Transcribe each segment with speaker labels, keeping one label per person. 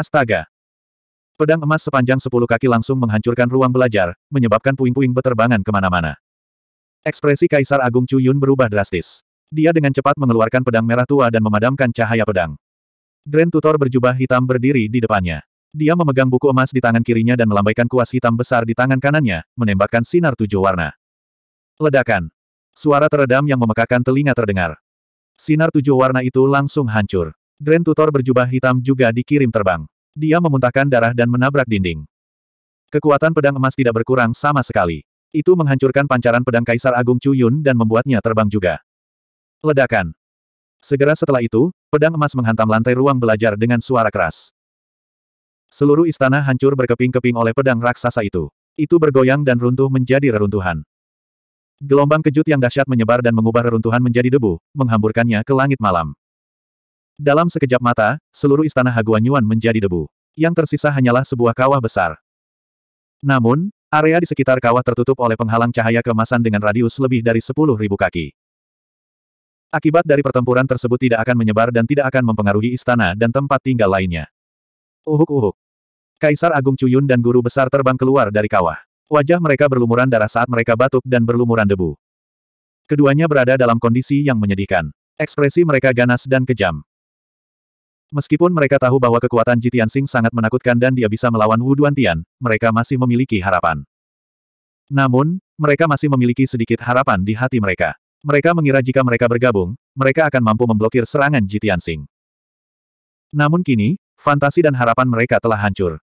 Speaker 1: Astaga! Pedang emas sepanjang sepuluh kaki langsung menghancurkan ruang belajar, menyebabkan puing-puing beterbangan kemana-mana. Ekspresi Kaisar Agung Chu Yun berubah drastis. Dia dengan cepat mengeluarkan pedang merah tua dan memadamkan cahaya pedang. Grand Tutor berjubah hitam berdiri di depannya. Dia memegang buku emas di tangan kirinya dan melambaikan kuas hitam besar di tangan kanannya, menembakkan sinar tujuh warna. Ledakan. Suara teredam yang memekakan telinga terdengar. Sinar tujuh warna itu langsung hancur. Grand Tutor berjubah hitam juga dikirim terbang. Dia memuntahkan darah dan menabrak dinding. Kekuatan pedang emas tidak berkurang sama sekali. Itu menghancurkan pancaran pedang Kaisar Agung Chuyun dan membuatnya terbang juga. Ledakan. Segera setelah itu, pedang emas menghantam lantai ruang belajar dengan suara keras. Seluruh istana hancur berkeping-keping oleh pedang raksasa itu. Itu bergoyang dan runtuh menjadi reruntuhan. Gelombang kejut yang dahsyat menyebar dan mengubah reruntuhan menjadi debu, menghamburkannya ke langit malam. Dalam sekejap mata, seluruh istana Haguan Yuan menjadi debu. Yang tersisa hanyalah sebuah kawah besar. Namun, area di sekitar kawah tertutup oleh penghalang cahaya kemasan dengan radius lebih dari 10.000 kaki. Akibat dari pertempuran tersebut tidak akan menyebar dan tidak akan mempengaruhi istana dan tempat tinggal lainnya. Uhuk-uhuk. Kaisar Agung Cuyun dan Guru Besar terbang keluar dari kawah. Wajah mereka berlumuran darah saat mereka batuk dan berlumuran debu. Keduanya berada dalam kondisi yang menyedihkan. Ekspresi mereka ganas dan kejam. Meskipun mereka tahu bahwa kekuatan Jitian Sing sangat menakutkan dan dia bisa melawan Wu Duantian, mereka masih memiliki harapan. Namun, mereka masih memiliki sedikit harapan di hati mereka. Mereka mengira jika mereka bergabung, mereka akan mampu memblokir serangan Jitian Sing. Namun kini, fantasi dan harapan mereka telah hancur.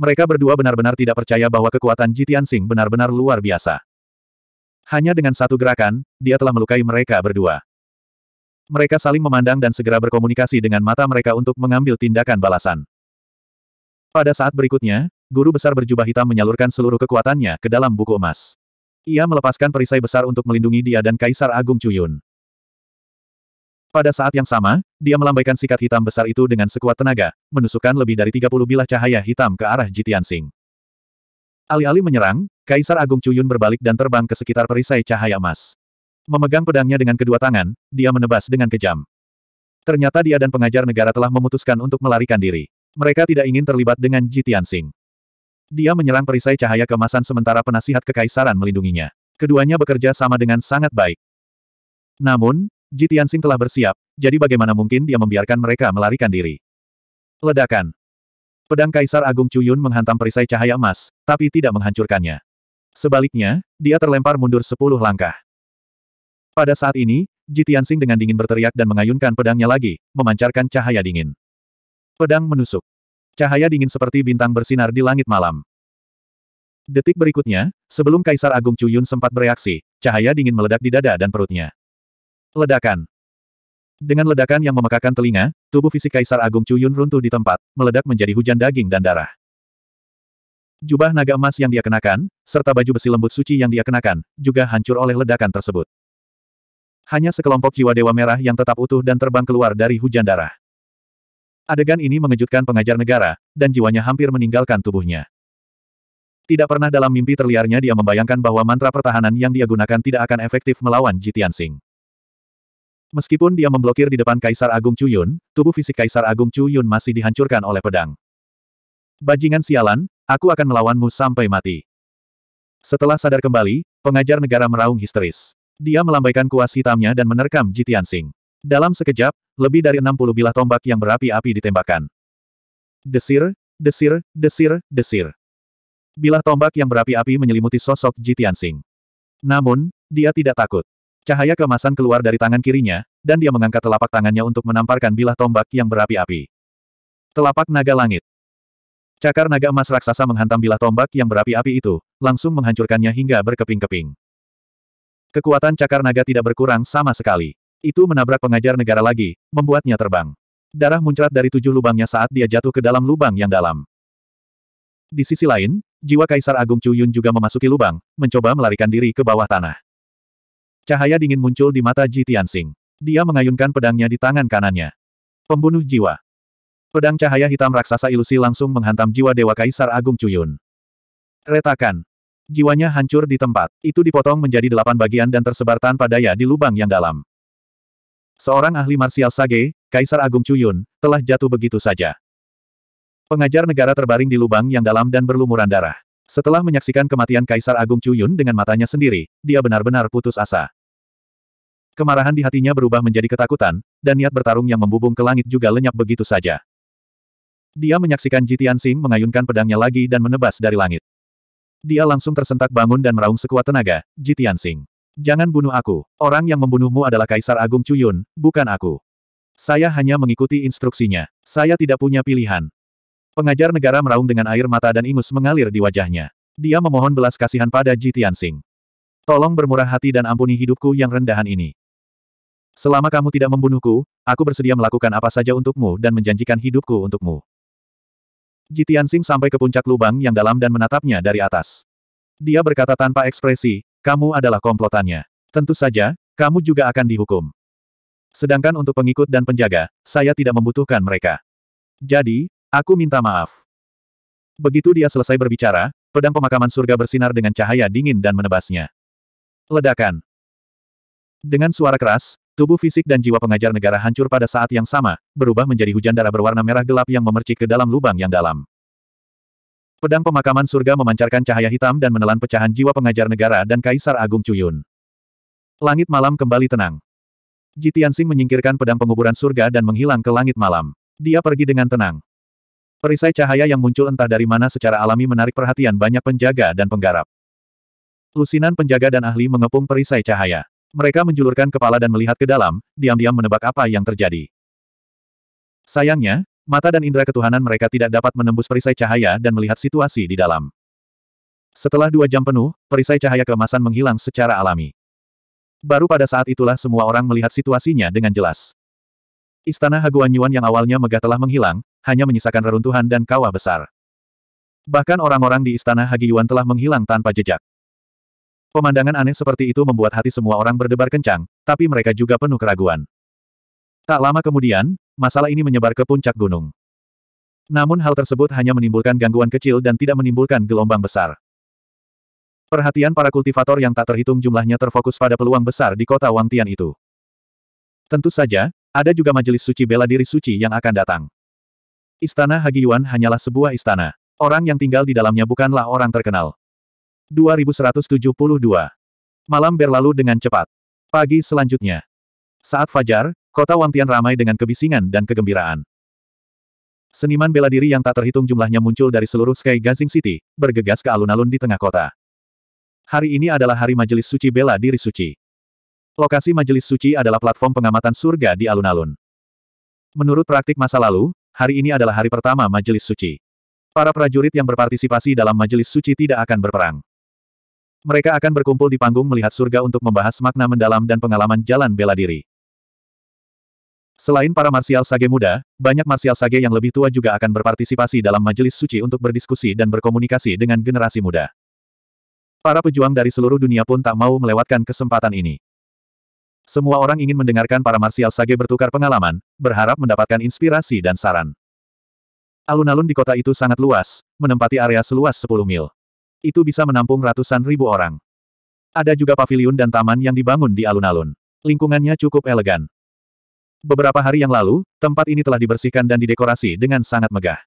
Speaker 1: Mereka berdua benar-benar tidak percaya bahwa kekuatan Jitian Sing benar-benar luar biasa. Hanya dengan satu gerakan, dia telah melukai mereka berdua. Mereka saling memandang dan segera berkomunikasi dengan mata mereka untuk mengambil tindakan balasan. Pada saat berikutnya, guru besar berjubah hitam menyalurkan seluruh kekuatannya ke dalam buku emas. Ia melepaskan perisai besar untuk melindungi dia dan Kaisar Agung Cuyun. Pada saat yang sama, dia melambaikan sikat hitam besar itu dengan sekuat tenaga, menusukkan lebih dari 30 bilah cahaya hitam ke arah Jitian Sing. Alih-alih menyerang, Kaisar Agung Cuyun berbalik dan terbang ke sekitar perisai cahaya emas. Memegang pedangnya dengan kedua tangan, dia menebas dengan kejam. Ternyata dia dan pengajar negara telah memutuskan untuk melarikan diri. Mereka tidak ingin terlibat dengan Ji Tianxing. Dia menyerang perisai cahaya kemasan sementara penasihat kekaisaran melindunginya. Keduanya bekerja sama dengan sangat baik. Namun, Ji Tianxing telah bersiap, jadi bagaimana mungkin dia membiarkan mereka melarikan diri? Ledakan. Pedang Kaisar Agung Cuyun menghantam perisai cahaya emas, tapi tidak menghancurkannya. Sebaliknya, dia terlempar mundur sepuluh langkah. Pada saat ini, Jitiansing dengan dingin berteriak dan mengayunkan pedangnya lagi, memancarkan cahaya dingin. Pedang menusuk. Cahaya dingin seperti bintang bersinar di langit malam. Detik berikutnya, sebelum Kaisar Agung Cuyun sempat bereaksi, cahaya dingin meledak di dada dan perutnya. Ledakan. Dengan ledakan yang memekakan telinga, tubuh fisik Kaisar Agung Cuyun runtuh di tempat, meledak menjadi hujan daging dan darah. Jubah naga emas yang dia kenakan, serta baju besi lembut suci yang dia kenakan, juga hancur oleh ledakan tersebut. Hanya sekelompok jiwa Dewa Merah yang tetap utuh dan terbang keluar dari hujan darah. Adegan ini mengejutkan pengajar negara, dan jiwanya hampir meninggalkan tubuhnya. Tidak pernah dalam mimpi terliarnya dia membayangkan bahwa mantra pertahanan yang dia gunakan tidak akan efektif melawan Jitian Sing. Meskipun dia memblokir di depan Kaisar Agung Chuyun, tubuh fisik Kaisar Agung Chuyun masih dihancurkan oleh pedang. Bajingan sialan, aku akan melawanmu sampai mati. Setelah sadar kembali, pengajar negara meraung histeris. Dia melambaikan kuas hitamnya dan menerkam Jitian Sing. Dalam sekejap, lebih dari 60 bilah tombak yang berapi-api ditembakkan. Desir, desir, desir, desir. Bilah tombak yang berapi-api menyelimuti sosok Jitian Sing. Namun, dia tidak takut. Cahaya kemasan keluar dari tangan kirinya, dan dia mengangkat telapak tangannya untuk menamparkan bilah tombak yang berapi-api. Telapak naga langit. Cakar naga emas raksasa menghantam bilah tombak yang berapi-api itu, langsung menghancurkannya hingga berkeping-keping. Kekuatan cakar naga tidak berkurang sama sekali. Itu menabrak pengajar negara lagi, membuatnya terbang. Darah muncrat dari tujuh lubangnya saat dia jatuh ke dalam lubang yang dalam. Di sisi lain, jiwa Kaisar Agung Chu Yun juga memasuki lubang, mencoba melarikan diri ke bawah tanah. Cahaya dingin muncul di mata Ji Tianxing. Dia mengayunkan pedangnya di tangan kanannya. Pembunuh jiwa. Pedang cahaya hitam raksasa ilusi langsung menghantam jiwa Dewa Kaisar Agung Chu Yun. Retakan. Jiwanya hancur di tempat. Itu dipotong menjadi delapan bagian dan tersebar tanpa daya di lubang yang dalam. Seorang ahli marsial Sage, Kaisar Agung Cuyun, telah jatuh begitu saja. Pengajar negara terbaring di lubang yang dalam dan berlumuran darah. Setelah menyaksikan kematian Kaisar Agung Cuyun dengan matanya sendiri, dia benar-benar putus asa. Kemarahan di hatinya berubah menjadi ketakutan, dan niat bertarung yang membubung ke langit juga lenyap begitu saja. Dia menyaksikan Jitian Sing mengayunkan pedangnya lagi dan menebas dari langit. Dia langsung tersentak bangun dan meraung sekuat tenaga, Jitian Sing. Jangan bunuh aku, orang yang membunuhmu adalah Kaisar Agung Cuyun, bukan aku. Saya hanya mengikuti instruksinya. Saya tidak punya pilihan. Pengajar negara meraung dengan air mata dan ingus mengalir di wajahnya. Dia memohon belas kasihan pada Jitian Sing. Tolong bermurah hati dan ampuni hidupku yang rendahan ini. Selama kamu tidak membunuhku, aku bersedia melakukan apa saja untukmu dan menjanjikan hidupku untukmu. Jitian Sing sampai ke puncak lubang yang dalam dan menatapnya dari atas. Dia berkata tanpa ekspresi, kamu adalah komplotannya. Tentu saja, kamu juga akan dihukum. Sedangkan untuk pengikut dan penjaga, saya tidak membutuhkan mereka. Jadi, aku minta maaf. Begitu dia selesai berbicara, pedang pemakaman surga bersinar dengan cahaya dingin dan menebasnya. Ledakan. Dengan suara keras, Tubuh fisik dan jiwa pengajar negara hancur pada saat yang sama, berubah menjadi hujan darah berwarna merah gelap yang memercik ke dalam lubang yang dalam. Pedang pemakaman surga memancarkan cahaya hitam dan menelan pecahan jiwa pengajar negara dan Kaisar Agung Cuyun. Langit malam kembali tenang. Jitiansing menyingkirkan pedang penguburan surga dan menghilang ke langit malam. Dia pergi dengan tenang. Perisai cahaya yang muncul entah dari mana secara alami menarik perhatian banyak penjaga dan penggarap. Lusinan penjaga dan ahli mengepung perisai cahaya. Mereka menjulurkan kepala dan melihat ke dalam, diam-diam menebak apa yang terjadi. Sayangnya, mata dan indera ketuhanan mereka tidak dapat menembus perisai cahaya dan melihat situasi di dalam. Setelah dua jam penuh, perisai cahaya kemasan menghilang secara alami. Baru pada saat itulah semua orang melihat situasinya dengan jelas. Istana Haguan Yuan yang awalnya megah telah menghilang, hanya menyisakan reruntuhan dan kawah besar. Bahkan orang-orang di istana Hagi Yuan telah menghilang tanpa jejak. Pemandangan aneh seperti itu membuat hati semua orang berdebar kencang, tapi mereka juga penuh keraguan. Tak lama kemudian, masalah ini menyebar ke puncak gunung. Namun hal tersebut hanya menimbulkan gangguan kecil dan tidak menimbulkan gelombang besar. Perhatian para kultivator yang tak terhitung jumlahnya terfokus pada peluang besar di kota Wangtian itu. Tentu saja, ada juga majelis suci bela diri suci yang akan datang. Istana Hagi Yuan hanyalah sebuah istana. Orang yang tinggal di dalamnya bukanlah orang terkenal. 2172. Malam berlalu dengan cepat. Pagi selanjutnya. Saat fajar, kota Wangtian ramai dengan kebisingan dan kegembiraan. Seniman bela diri yang tak terhitung jumlahnya muncul dari seluruh Sky Gazing City, bergegas ke alun-alun di tengah kota. Hari ini adalah hari Majelis Suci Bela Diri Suci. Lokasi Majelis Suci adalah platform pengamatan surga di alun-alun. Menurut praktik masa lalu, hari ini adalah hari pertama Majelis Suci. Para prajurit yang berpartisipasi dalam Majelis Suci tidak akan berperang. Mereka akan berkumpul di panggung melihat surga untuk membahas makna mendalam dan pengalaman jalan bela diri. Selain para marsial sage muda, banyak marsial sage yang lebih tua juga akan berpartisipasi dalam majelis suci untuk berdiskusi dan berkomunikasi dengan generasi muda. Para pejuang dari seluruh dunia pun tak mau melewatkan kesempatan ini. Semua orang ingin mendengarkan para marsial sage bertukar pengalaman, berharap mendapatkan inspirasi dan saran. Alun-alun di kota itu sangat luas, menempati area seluas 10 mil. Itu bisa menampung ratusan ribu orang. Ada juga paviliun dan taman yang dibangun di alun-alun. Lingkungannya cukup elegan. Beberapa hari yang lalu, tempat ini telah dibersihkan dan didekorasi dengan sangat megah.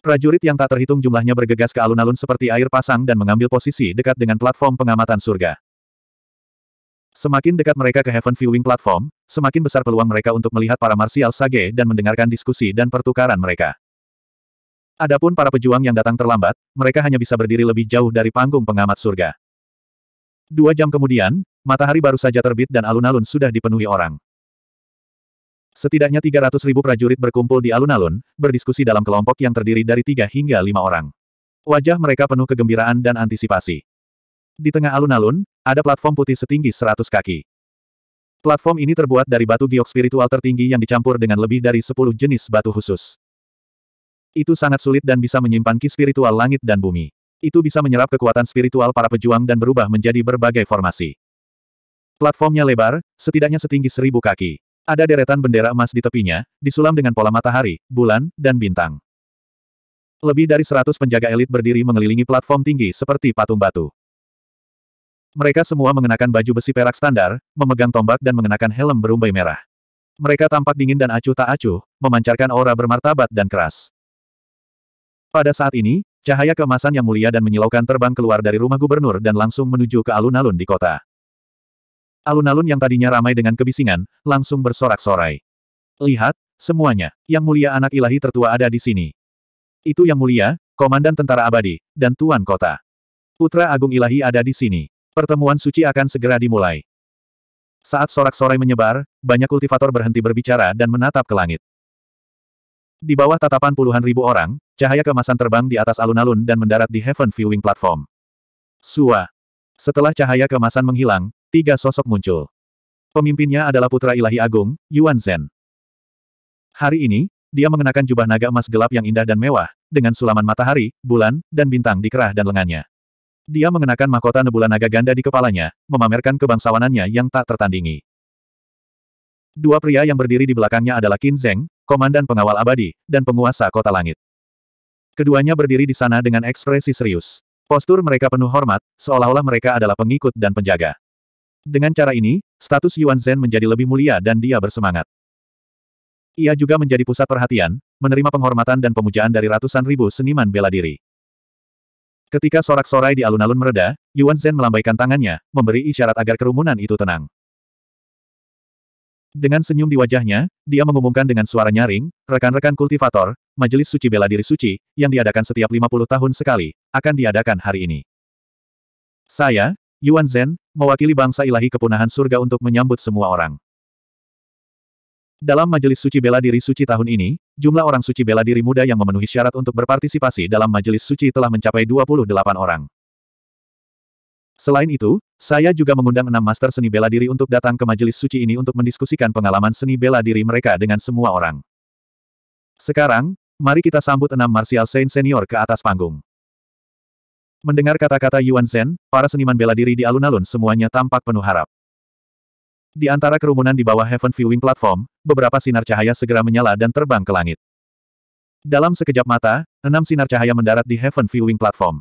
Speaker 1: Prajurit yang tak terhitung jumlahnya bergegas ke alun-alun seperti air pasang dan mengambil posisi dekat dengan platform pengamatan surga. Semakin dekat mereka ke Heaven Viewing Platform, semakin besar peluang mereka untuk melihat para Martial Sage dan mendengarkan diskusi dan pertukaran mereka. Adapun para pejuang yang datang terlambat, mereka hanya bisa berdiri lebih jauh dari panggung pengamat surga. Dua jam kemudian, matahari baru saja terbit dan alun-alun sudah dipenuhi orang. Setidaknya 300 ribu prajurit berkumpul di alun-alun, berdiskusi dalam kelompok yang terdiri dari tiga hingga lima orang. Wajah mereka penuh kegembiraan dan antisipasi. Di tengah alun-alun, ada platform putih setinggi 100 kaki. Platform ini terbuat dari batu giok spiritual tertinggi yang dicampur dengan lebih dari 10 jenis batu khusus. Itu sangat sulit dan bisa menyimpan ki spiritual langit dan bumi. Itu bisa menyerap kekuatan spiritual para pejuang dan berubah menjadi berbagai formasi. Platformnya lebar, setidaknya setinggi seribu kaki. Ada deretan bendera emas di tepinya, disulam dengan pola matahari, bulan, dan bintang. Lebih dari seratus penjaga elit berdiri mengelilingi platform tinggi seperti patung batu. Mereka semua mengenakan baju besi perak standar, memegang tombak dan mengenakan helm berumbai merah. Mereka tampak dingin dan acuh tak acuh, memancarkan aura bermartabat dan keras. Pada saat ini, cahaya kemasan yang mulia dan menyilaukan terbang keluar dari rumah gubernur dan langsung menuju ke alun-alun di kota. Alun-alun yang tadinya ramai dengan kebisingan, langsung bersorak-sorai. Lihat, semuanya, yang mulia anak ilahi tertua ada di sini. Itu yang mulia, Komandan Tentara Abadi, dan Tuan Kota. Putra Agung Ilahi ada di sini. Pertemuan suci akan segera dimulai. Saat sorak-sorai menyebar, banyak kultivator berhenti berbicara dan menatap ke langit. Di bawah tatapan puluhan ribu orang, cahaya kemasan terbang di atas alun-alun dan mendarat di Heaven Viewing Platform. Sua. Setelah cahaya kemasan menghilang, tiga sosok muncul. Pemimpinnya adalah putra ilahi agung, Yuan Zhen. Hari ini, dia mengenakan jubah naga emas gelap yang indah dan mewah, dengan sulaman matahari, bulan, dan bintang di kerah dan lengannya. Dia mengenakan mahkota nebula naga ganda di kepalanya, memamerkan kebangsawanannya yang tak tertandingi. Dua pria yang berdiri di belakangnya adalah Qin Zheng, komandan pengawal abadi, dan penguasa kota langit. Keduanya berdiri di sana dengan ekspresi serius. Postur mereka penuh hormat, seolah-olah mereka adalah pengikut dan penjaga. Dengan cara ini, status Yuan Zhen menjadi lebih mulia dan dia bersemangat. Ia juga menjadi pusat perhatian, menerima penghormatan dan pemujaan dari ratusan ribu seniman bela diri. Ketika sorak-sorai di alun-alun mereda, Yuan Zhen melambaikan tangannya, memberi isyarat agar kerumunan itu tenang. Dengan senyum di wajahnya, dia mengumumkan dengan suara nyaring, rekan-rekan kultivator, majelis suci bela diri suci, yang diadakan setiap 50 tahun sekali, akan diadakan hari ini. Saya, Yuan Zhen, mewakili bangsa ilahi kepunahan surga untuk menyambut semua orang. Dalam majelis suci bela diri suci tahun ini, jumlah orang suci bela diri muda yang memenuhi syarat untuk berpartisipasi dalam majelis suci telah mencapai 28 orang. Selain itu, saya juga mengundang enam master seni bela diri untuk datang ke majelis suci ini untuk mendiskusikan pengalaman seni bela diri mereka dengan semua orang. Sekarang, mari kita sambut enam martial saint senior ke atas panggung. Mendengar kata-kata Yuan Zhen, para seniman bela diri di alun-alun semuanya tampak penuh harap. Di antara kerumunan di bawah Heaven Viewing Platform, beberapa sinar cahaya segera menyala dan terbang ke langit. Dalam sekejap mata, enam sinar cahaya mendarat di Heaven Viewing Platform.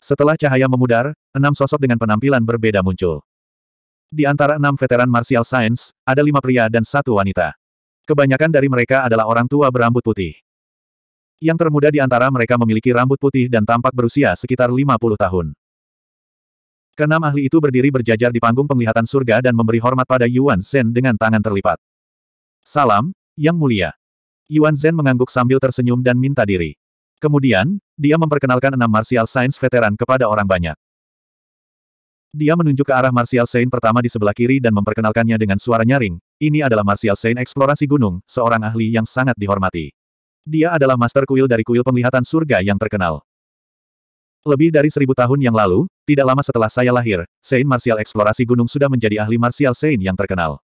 Speaker 1: Setelah cahaya memudar, enam sosok dengan penampilan berbeda muncul. Di antara enam veteran martial science, ada lima pria dan satu wanita. Kebanyakan dari mereka adalah orang tua berambut putih. Yang termuda di antara mereka memiliki rambut putih dan tampak berusia sekitar 50 tahun. Keenam ahli itu berdiri berjajar di panggung penglihatan surga dan memberi hormat pada Yuan Zhen dengan tangan terlipat. Salam, Yang Mulia. Yuan Zhen mengangguk sambil tersenyum dan minta diri. Kemudian, dia memperkenalkan enam martial science veteran kepada orang banyak. Dia menunjuk ke arah martial saint pertama di sebelah kiri dan memperkenalkannya dengan suara nyaring, ini adalah martial saint eksplorasi gunung, seorang ahli yang sangat dihormati. Dia adalah master kuil dari kuil penglihatan surga yang terkenal. Lebih dari seribu tahun yang lalu, tidak lama setelah saya lahir, Saint Martial Eksplorasi Gunung sudah menjadi ahli Martial Saint yang terkenal.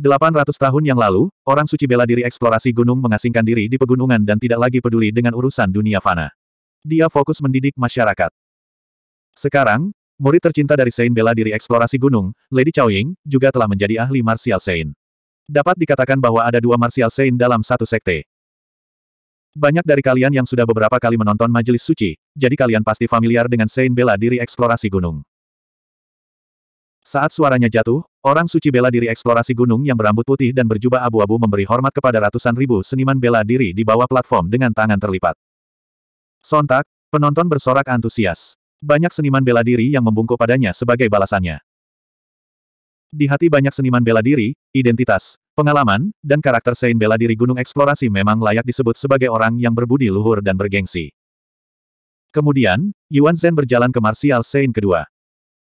Speaker 1: 800 tahun yang lalu, orang suci bela diri eksplorasi gunung mengasingkan diri di pegunungan dan tidak lagi peduli dengan urusan dunia fana. Dia fokus mendidik masyarakat. Sekarang, murid tercinta dari Sein bela diri eksplorasi gunung, Lady Chao Ying, juga telah menjadi ahli martial Sein. Dapat dikatakan bahwa ada dua martial Sein dalam satu sekte. Banyak dari kalian yang sudah beberapa kali menonton majelis suci, jadi kalian pasti familiar dengan Sein bela diri eksplorasi gunung. Saat suaranya jatuh, orang suci bela diri eksplorasi gunung yang berambut putih dan berjubah abu-abu memberi hormat kepada ratusan ribu seniman bela diri di bawah platform dengan tangan terlipat. Sontak, penonton bersorak antusias. Banyak seniman bela diri yang membungkuk padanya sebagai balasannya. Di hati banyak seniman bela diri, identitas, pengalaman, dan karakter Sein bela diri gunung eksplorasi memang layak disebut sebagai orang yang berbudi luhur dan bergengsi. Kemudian, Yuan Zhen berjalan ke Martial Sein kedua.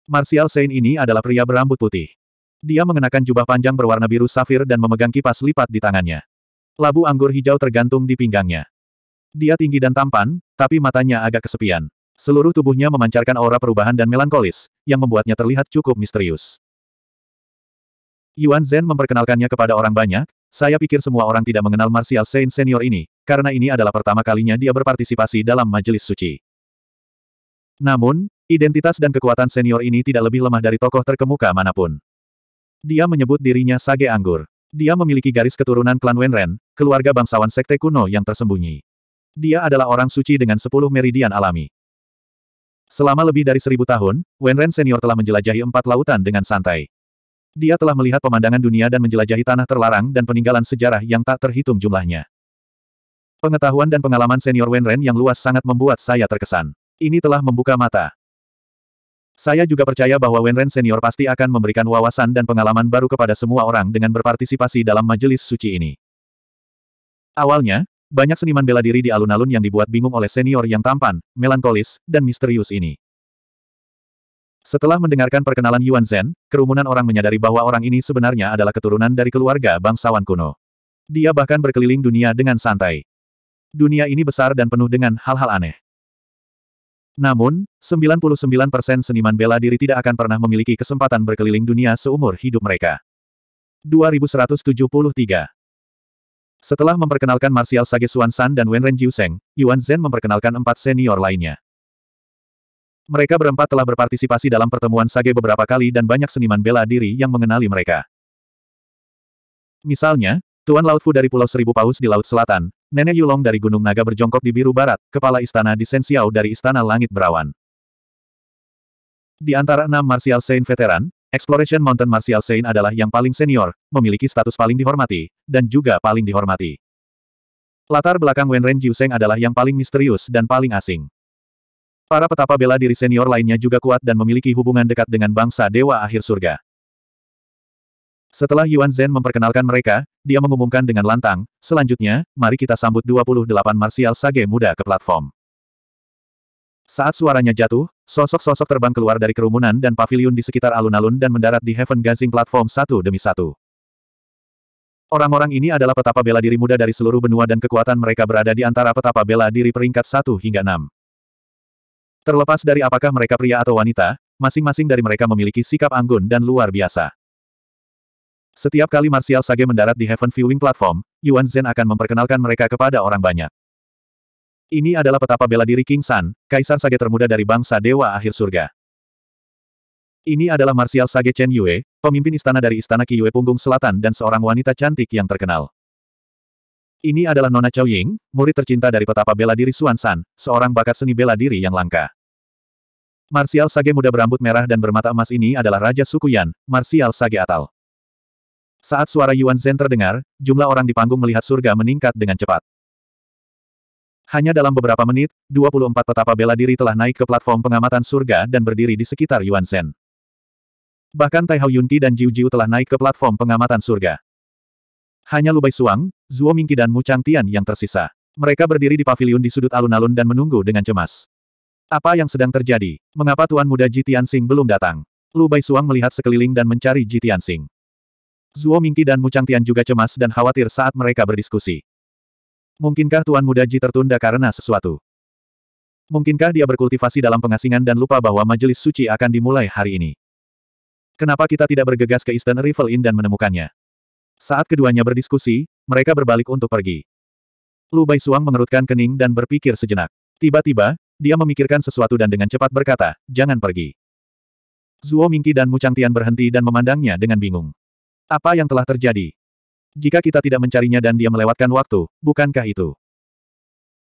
Speaker 1: Martial Saint ini adalah pria berambut putih. Dia mengenakan jubah panjang berwarna biru safir dan memegang kipas lipat di tangannya. Labu anggur hijau tergantung di pinggangnya. Dia tinggi dan tampan, tapi matanya agak kesepian. Seluruh tubuhnya memancarkan aura perubahan dan melankolis, yang membuatnya terlihat cukup misterius. Yuan Zhen memperkenalkannya kepada orang banyak, saya pikir semua orang tidak mengenal Martial Saint senior ini, karena ini adalah pertama kalinya dia berpartisipasi dalam majelis suci. Namun, Identitas dan kekuatan senior ini tidak lebih lemah dari tokoh terkemuka manapun. Dia menyebut dirinya Sage Anggur. Dia memiliki garis keturunan klan Wenren, keluarga bangsawan sekte kuno yang tersembunyi. Dia adalah orang suci dengan sepuluh meridian alami. Selama lebih dari seribu tahun, Wenren senior telah menjelajahi empat lautan dengan santai. Dia telah melihat pemandangan dunia dan menjelajahi tanah terlarang dan peninggalan sejarah yang tak terhitung jumlahnya. Pengetahuan dan pengalaman senior Wenren yang luas sangat membuat saya terkesan. Ini telah membuka mata. Saya juga percaya bahwa Wenren Senior pasti akan memberikan wawasan dan pengalaman baru kepada semua orang dengan berpartisipasi dalam majelis suci ini. Awalnya, banyak seniman bela diri di alun-alun yang dibuat bingung oleh senior yang tampan, melankolis, dan misterius ini. Setelah mendengarkan perkenalan Yuan Zhen, kerumunan orang menyadari bahwa orang ini sebenarnya adalah keturunan dari keluarga bangsawan kuno. Dia bahkan berkeliling dunia dengan santai. Dunia ini besar dan penuh dengan hal-hal aneh. Namun, 99% seniman bela diri tidak akan pernah memiliki kesempatan berkeliling dunia seumur hidup mereka. 2173 Setelah memperkenalkan Martial Sage Xuan San dan Wenren Jiuseng, Yuan Zhen memperkenalkan empat senior lainnya. Mereka berempat telah berpartisipasi dalam pertemuan Sage beberapa kali dan banyak seniman bela diri yang mengenali mereka. Misalnya, Tuan Laut Fu dari Pulau Seribu Paus di Laut Selatan, Nenek Yulong dari Gunung Naga berjongkok di Biru Barat, Kepala Istana di Sensiao dari Istana Langit Berawan. Di antara enam Martial Saint veteran, Exploration Mountain Martial Saint adalah yang paling senior, memiliki status paling dihormati, dan juga paling dihormati. Latar belakang Wenren Jiuseng adalah yang paling misterius dan paling asing. Para petapa bela diri senior lainnya juga kuat dan memiliki hubungan dekat dengan bangsa Dewa Akhir Surga. Setelah Yuan Zhen memperkenalkan mereka, dia mengumumkan dengan lantang, selanjutnya, mari kita sambut 28 Marsial Sage muda ke platform. Saat suaranya jatuh, sosok-sosok terbang keluar dari kerumunan dan pavilion di sekitar alun-alun dan mendarat di Heaven Gazing platform satu demi satu. Orang-orang ini adalah petapa bela diri muda dari seluruh benua dan kekuatan mereka berada di antara petapa bela diri peringkat 1 hingga 6. Terlepas dari apakah mereka pria atau wanita, masing-masing dari mereka memiliki sikap anggun dan luar biasa. Setiap kali Martial Sage mendarat di Heaven Viewing Platform, Yuan Zhen akan memperkenalkan mereka kepada orang banyak. Ini adalah petapa bela diri King San, kaisar Sage termuda dari bangsa Dewa Akhir Surga. Ini adalah Martial Sage Chen Yue, pemimpin istana dari Istana Qiyue Punggung Selatan dan seorang wanita cantik yang terkenal. Ini adalah Nona Chao Ying, murid tercinta dari petapa bela diri Xuan San, seorang bakat seni bela diri yang langka. Martial Sage muda berambut merah dan bermata emas ini adalah Raja Suku Yan, Martial Sage Atal. Saat suara Yuan Zhen terdengar, jumlah orang di panggung melihat surga meningkat dengan cepat. Hanya dalam beberapa menit, 24 petapa bela diri telah naik ke platform pengamatan surga dan berdiri di sekitar Yuan Zhen. Bahkan Tai Hao Yunqi dan Jiu Jiu telah naik ke platform pengamatan surga. Hanya Lubai Suang, Zuo Mingqi dan Mu Changtian yang tersisa. Mereka berdiri di pavilion di sudut alun-alun dan menunggu dengan cemas. Apa yang sedang terjadi? Mengapa Tuan Muda Ji Tianxing belum datang? Lubai Suang melihat sekeliling dan mencari Ji Tianxing. Zuo Mingqi dan Mu Changtian juga cemas dan khawatir saat mereka berdiskusi. Mungkinkah Tuan Muda Ji tertunda karena sesuatu? Mungkinkah dia berkultivasi dalam pengasingan dan lupa bahwa majelis suci akan dimulai hari ini? Kenapa kita tidak bergegas ke Eastern Rival Inn dan menemukannya? Saat keduanya berdiskusi, mereka berbalik untuk pergi. Lu Bai Suang mengerutkan kening dan berpikir sejenak. Tiba-tiba, dia memikirkan sesuatu dan dengan cepat berkata, jangan pergi. Zuo Mingqi dan Mu Changtian berhenti dan memandangnya dengan bingung. Apa yang telah terjadi? Jika kita tidak mencarinya dan dia melewatkan waktu, bukankah itu?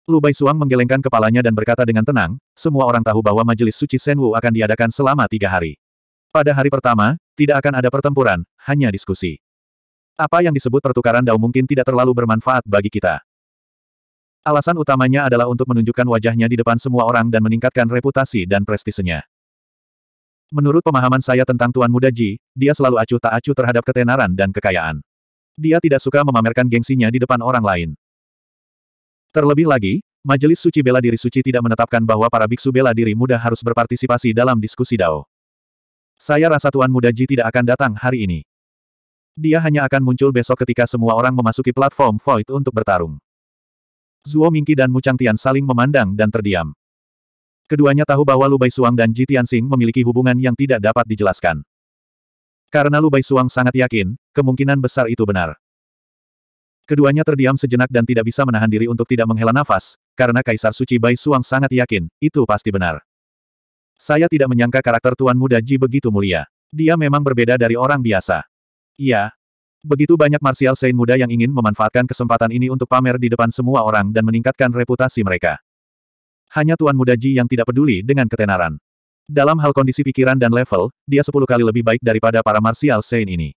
Speaker 1: Lubai Suang menggelengkan kepalanya dan berkata dengan tenang, semua orang tahu bahwa majelis suci Senwu akan diadakan selama tiga hari. Pada hari pertama, tidak akan ada pertempuran, hanya diskusi. Apa yang disebut pertukaran dao mungkin tidak terlalu bermanfaat bagi kita. Alasan utamanya adalah untuk menunjukkan wajahnya di depan semua orang dan meningkatkan reputasi dan prestisenya. Menurut pemahaman saya tentang Tuan Muda Ji, dia selalu acuh tak acuh terhadap ketenaran dan kekayaan. Dia tidak suka memamerkan gengsinya di depan orang lain. Terlebih lagi, Majelis Suci Bela Diri Suci tidak menetapkan bahwa para biksu bela diri muda harus berpartisipasi dalam diskusi dao. Saya rasa Tuan Muda Ji tidak akan datang hari ini. Dia hanya akan muncul besok ketika semua orang memasuki platform Void untuk bertarung. Zuo Mingqi dan Mu Changtian saling memandang dan terdiam. Keduanya tahu bahwa Lu Suang dan Ji Tianxing memiliki hubungan yang tidak dapat dijelaskan. Karena Lu Suang sangat yakin, kemungkinan besar itu benar. Keduanya terdiam sejenak dan tidak bisa menahan diri untuk tidak menghela nafas, karena Kaisar Suci Bai Suang sangat yakin, itu pasti benar. Saya tidak menyangka karakter Tuan Muda Ji begitu mulia. Dia memang berbeda dari orang biasa. Iya. Begitu banyak Martial Saint muda yang ingin memanfaatkan kesempatan ini untuk pamer di depan semua orang dan meningkatkan reputasi mereka hanya Tuan Muda Ji yang tidak peduli dengan ketenaran. Dalam hal kondisi pikiran dan level, dia sepuluh kali lebih baik daripada para martial saint ini.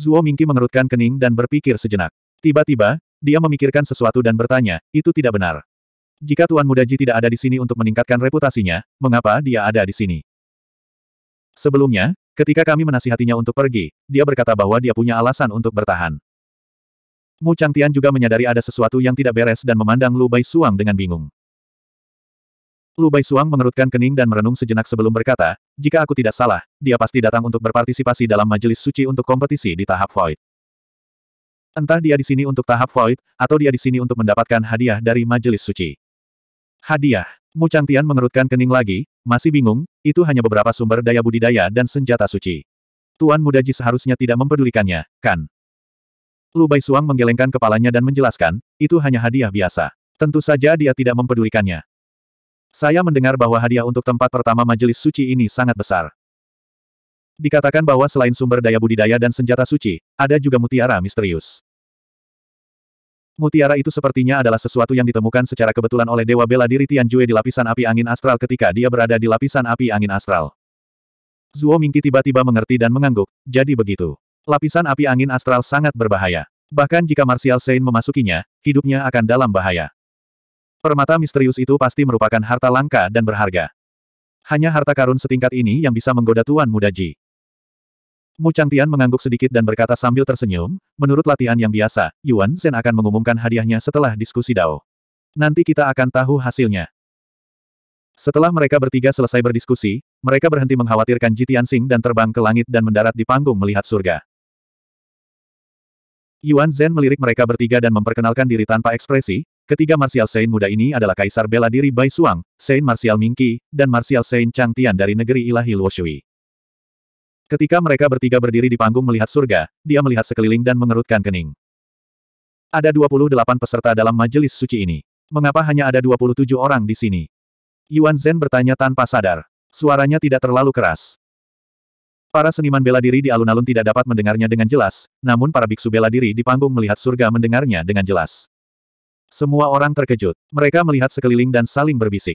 Speaker 1: Zuo Mingqi mengerutkan kening dan berpikir sejenak. Tiba-tiba, dia memikirkan sesuatu dan bertanya, itu tidak benar. Jika Tuan Muda Ji tidak ada di sini untuk meningkatkan reputasinya, mengapa dia ada di sini? Sebelumnya, ketika kami menasihatinya untuk pergi, dia berkata bahwa dia punya alasan untuk bertahan. Mu Changtian juga menyadari ada sesuatu yang tidak beres dan memandang Lu Bai Suang dengan bingung. Lu Bai Suang mengerutkan kening dan merenung sejenak sebelum berkata, jika aku tidak salah, dia pasti datang untuk berpartisipasi dalam majelis suci untuk kompetisi di tahap void. Entah dia di sini untuk tahap void, atau dia di sini untuk mendapatkan hadiah dari majelis suci. Hadiah. Mu Changtian mengerutkan kening lagi, masih bingung, itu hanya beberapa sumber daya budidaya dan senjata suci. Tuan Muda Ji seharusnya tidak mempedulikannya, kan? Lu Bai Suang menggelengkan kepalanya dan menjelaskan, itu hanya hadiah biasa. Tentu saja dia tidak mempedulikannya. Saya mendengar bahwa hadiah untuk tempat pertama majelis suci ini sangat besar. Dikatakan bahwa selain sumber daya budidaya dan senjata suci, ada juga mutiara misterius. Mutiara itu sepertinya adalah sesuatu yang ditemukan secara kebetulan oleh Dewa Bela Diri Tianjue di lapisan api angin astral ketika dia berada di lapisan api angin astral. Zuo Mingqi tiba-tiba mengerti dan mengangguk, jadi begitu. Lapisan api angin astral sangat berbahaya. Bahkan jika Martial Sein memasukinya, hidupnya akan dalam bahaya. Permata misterius itu pasti merupakan harta langka dan berharga. Hanya harta karun setingkat ini yang bisa menggoda Tuan Muda Ji. Mu Tian mengangguk sedikit dan berkata sambil tersenyum, menurut latihan yang biasa, Yuan Zhen akan mengumumkan hadiahnya setelah diskusi Dao. Nanti kita akan tahu hasilnya. Setelah mereka bertiga selesai berdiskusi, mereka berhenti mengkhawatirkan Ji Tianxing dan terbang ke langit dan mendarat di panggung melihat surga. Yuan Zhen melirik mereka bertiga dan memperkenalkan diri tanpa ekspresi, Ketiga Marsial Saint muda ini adalah Kaisar Bela Diri Bai Suang, Saint Marsial Mingqi, dan Marsial Saint Tian dari negeri ilahi Luoshui. Ketika mereka bertiga berdiri di panggung melihat surga, dia melihat sekeliling dan mengerutkan kening. Ada 28 peserta dalam majelis suci ini. Mengapa hanya ada 27 orang di sini? Yuan Zhen bertanya tanpa sadar. Suaranya tidak terlalu keras. Para seniman bela diri di alun-alun tidak dapat mendengarnya dengan jelas, namun para biksu bela diri di panggung melihat surga mendengarnya dengan jelas. Semua orang terkejut. Mereka melihat sekeliling dan saling berbisik.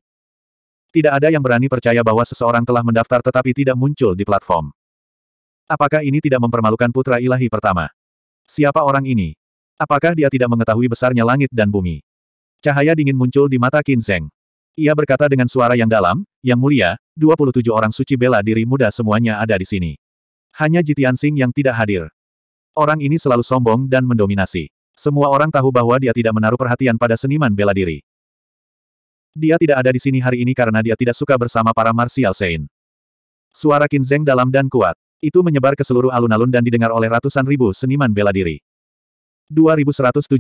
Speaker 1: Tidak ada yang berani percaya bahwa seseorang telah mendaftar tetapi tidak muncul di platform. Apakah ini tidak mempermalukan putra ilahi pertama? Siapa orang ini? Apakah dia tidak mengetahui besarnya langit dan bumi? Cahaya dingin muncul di mata Qin Zheng. Ia berkata dengan suara yang dalam, yang mulia, 27 orang suci bela diri muda semuanya ada di sini. Hanya Jitian Sing yang tidak hadir. Orang ini selalu sombong dan mendominasi. Semua orang tahu bahwa dia tidak menaruh perhatian pada seniman bela diri. Dia tidak ada di sini hari ini karena dia tidak suka bersama para Martial Saint. Suara kinzeng dalam dan kuat. Itu menyebar ke seluruh alun-alun dan didengar oleh ratusan ribu seniman bela diri. 2174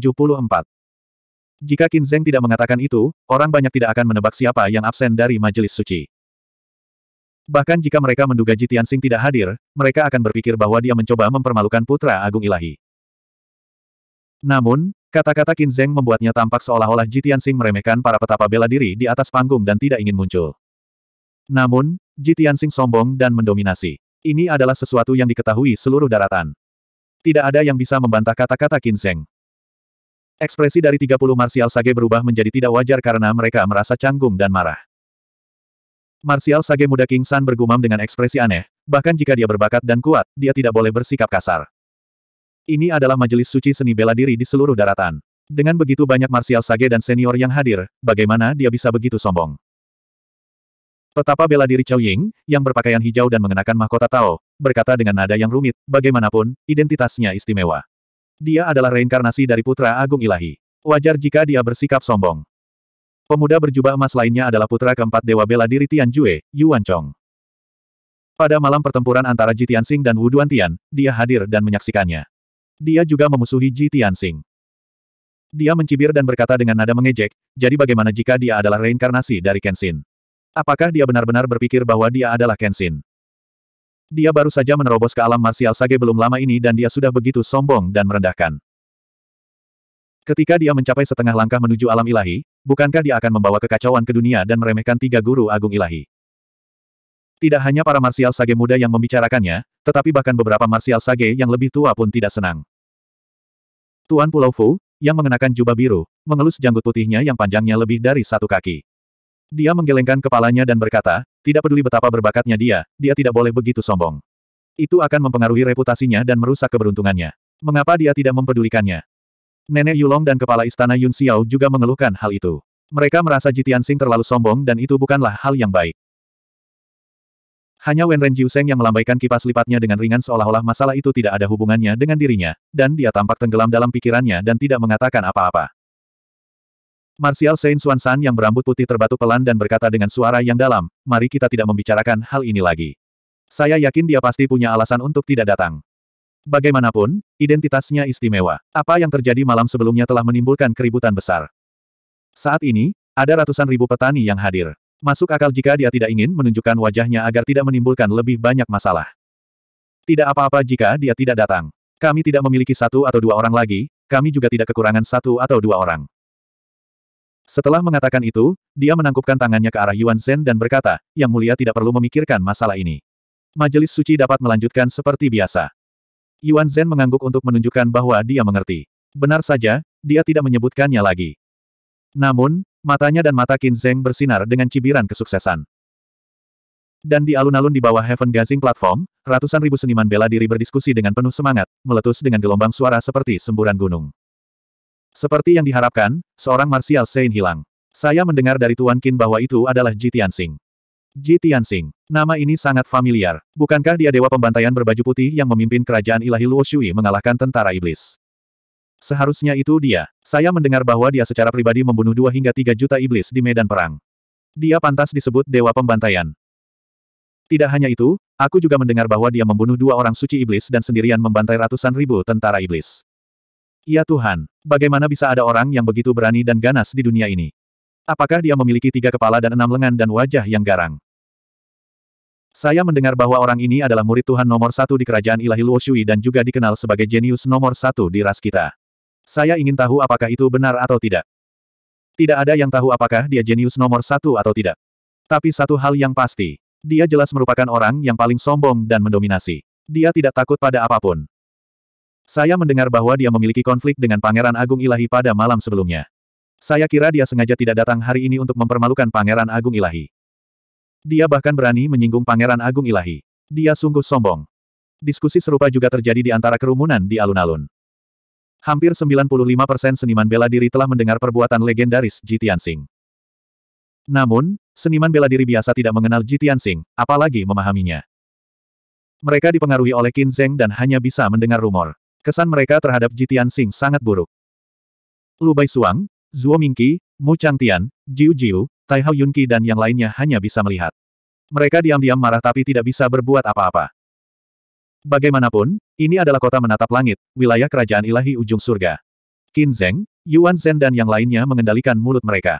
Speaker 1: Jika kinzeng tidak mengatakan itu, orang banyak tidak akan menebak siapa yang absen dari majelis suci. Bahkan jika mereka menduga Jitian Sing tidak hadir, mereka akan berpikir bahwa dia mencoba mempermalukan putra agung ilahi. Namun, kata-kata Qin Zheng membuatnya tampak seolah-olah Ji Tianxing meremehkan para petapa bela diri di atas panggung dan tidak ingin muncul. Namun, Ji Tianxing sombong dan mendominasi. Ini adalah sesuatu yang diketahui seluruh daratan. Tidak ada yang bisa membantah kata-kata Qin Zheng. Ekspresi dari 30 Marsial Sage berubah menjadi tidak wajar karena mereka merasa canggung dan marah. Marsial Sage muda King San bergumam dengan ekspresi aneh, bahkan jika dia berbakat dan kuat, dia tidak boleh bersikap kasar. Ini adalah majelis suci seni bela diri di seluruh daratan. Dengan begitu banyak marsial sage dan senior yang hadir, bagaimana dia bisa begitu sombong? Petapa bela diri Chow Ying, yang berpakaian hijau dan mengenakan mahkota Tao, berkata dengan nada yang rumit, bagaimanapun, identitasnya istimewa. Dia adalah reinkarnasi dari Putra Agung Ilahi. Wajar jika dia bersikap sombong. Pemuda berjubah emas lainnya adalah putra keempat Dewa Bela Diri Tian Jue, Yuan Chong. Pada malam pertempuran antara Jitian Sing dan Wu Duan Tian, dia hadir dan menyaksikannya. Dia juga memusuhi Ji Tianxing. Dia mencibir dan berkata dengan nada mengejek, jadi bagaimana jika dia adalah reinkarnasi dari Kenshin? Apakah dia benar-benar berpikir bahwa dia adalah Kenshin? Dia baru saja menerobos ke alam marsial sage belum lama ini dan dia sudah begitu sombong dan merendahkan. Ketika dia mencapai setengah langkah menuju alam ilahi, bukankah dia akan membawa kekacauan ke dunia dan meremehkan tiga guru agung ilahi? Tidak hanya para Marsial Sage muda yang membicarakannya, tetapi bahkan beberapa Marsial Sage yang lebih tua pun tidak senang. Tuan Pulau Fu, yang mengenakan jubah biru, mengelus janggut putihnya yang panjangnya lebih dari satu kaki. Dia menggelengkan kepalanya dan berkata, tidak peduli betapa berbakatnya dia, dia tidak boleh begitu sombong. Itu akan mempengaruhi reputasinya dan merusak keberuntungannya. Mengapa dia tidak mempedulikannya? Nenek Yulong dan kepala istana Yun Xiao juga mengeluhkan hal itu. Mereka merasa Jitian Sing terlalu sombong dan itu bukanlah hal yang baik. Hanya Wen Ren Jiuseng yang melambaikan kipas lipatnya dengan ringan seolah-olah masalah itu tidak ada hubungannya dengan dirinya, dan dia tampak tenggelam dalam pikirannya dan tidak mengatakan apa-apa. Martial Saint Suan San yang berambut putih terbatu pelan dan berkata dengan suara yang dalam, mari kita tidak membicarakan hal ini lagi. Saya yakin dia pasti punya alasan untuk tidak datang. Bagaimanapun, identitasnya istimewa. Apa yang terjadi malam sebelumnya telah menimbulkan keributan besar. Saat ini, ada ratusan ribu petani yang hadir. Masuk akal jika dia tidak ingin menunjukkan wajahnya agar tidak menimbulkan lebih banyak masalah. Tidak apa-apa jika dia tidak datang. Kami tidak memiliki satu atau dua orang lagi, kami juga tidak kekurangan satu atau dua orang. Setelah mengatakan itu, dia menangkupkan tangannya ke arah Yuan Zhen dan berkata, Yang mulia tidak perlu memikirkan masalah ini. Majelis suci dapat melanjutkan seperti biasa. Yuan Zhen mengangguk untuk menunjukkan bahwa dia mengerti. Benar saja, dia tidak menyebutkannya lagi. Namun, Matanya dan mata Qin Zheng bersinar dengan cibiran kesuksesan. Dan di alun-alun di bawah Heaven Gazing Platform, ratusan ribu seniman bela diri berdiskusi dengan penuh semangat, meletus dengan gelombang suara seperti semburan gunung. Seperti yang diharapkan, seorang Martial Sein hilang. Saya mendengar dari Tuan Qin bahwa itu adalah Ji Tianxing. Ji Tianxing. Nama ini sangat familiar. Bukankah dia dewa pembantaian berbaju putih yang memimpin kerajaan ilahi Luo Shui mengalahkan tentara iblis? Seharusnya itu dia. Saya mendengar bahwa dia secara pribadi membunuh dua hingga tiga juta iblis di medan perang. Dia pantas disebut Dewa Pembantaian. Tidak hanya itu, aku juga mendengar bahwa dia membunuh dua orang suci iblis dan sendirian membantai ratusan ribu tentara iblis. Ya Tuhan, bagaimana bisa ada orang yang begitu berani dan ganas di dunia ini? Apakah dia memiliki tiga kepala dan enam lengan dan wajah yang garang? Saya mendengar bahwa orang ini adalah murid Tuhan nomor satu di kerajaan ilahi Luoshui dan juga dikenal sebagai jenius nomor satu di ras kita. Saya ingin tahu apakah itu benar atau tidak. Tidak ada yang tahu apakah dia jenius nomor satu atau tidak. Tapi satu hal yang pasti, dia jelas merupakan orang yang paling sombong dan mendominasi. Dia tidak takut pada apapun. Saya mendengar bahwa dia memiliki konflik dengan Pangeran Agung Ilahi pada malam sebelumnya. Saya kira dia sengaja tidak datang hari ini untuk mempermalukan Pangeran Agung Ilahi. Dia bahkan berani menyinggung Pangeran Agung Ilahi. Dia sungguh sombong. Diskusi serupa juga terjadi di antara kerumunan di alun-alun. Hampir 95% seniman bela diri telah mendengar perbuatan legendaris Ji Tianxing. Namun, seniman bela diri biasa tidak mengenal Ji Tianxing, apalagi memahaminya. Mereka dipengaruhi oleh Qin Zheng dan hanya bisa mendengar rumor. Kesan mereka terhadap Ji Tianxing sangat buruk. Lu Bai Suang, Zhuo Mingqi, Mu Changtian, Jiu Jiu, Tai Hao Yunqi dan yang lainnya hanya bisa melihat. Mereka diam-diam marah tapi tidak bisa berbuat apa-apa. Bagaimanapun, ini adalah kota menatap langit, wilayah kerajaan ilahi ujung surga. Qin Zeng, Yuan Zhen dan yang lainnya mengendalikan mulut mereka.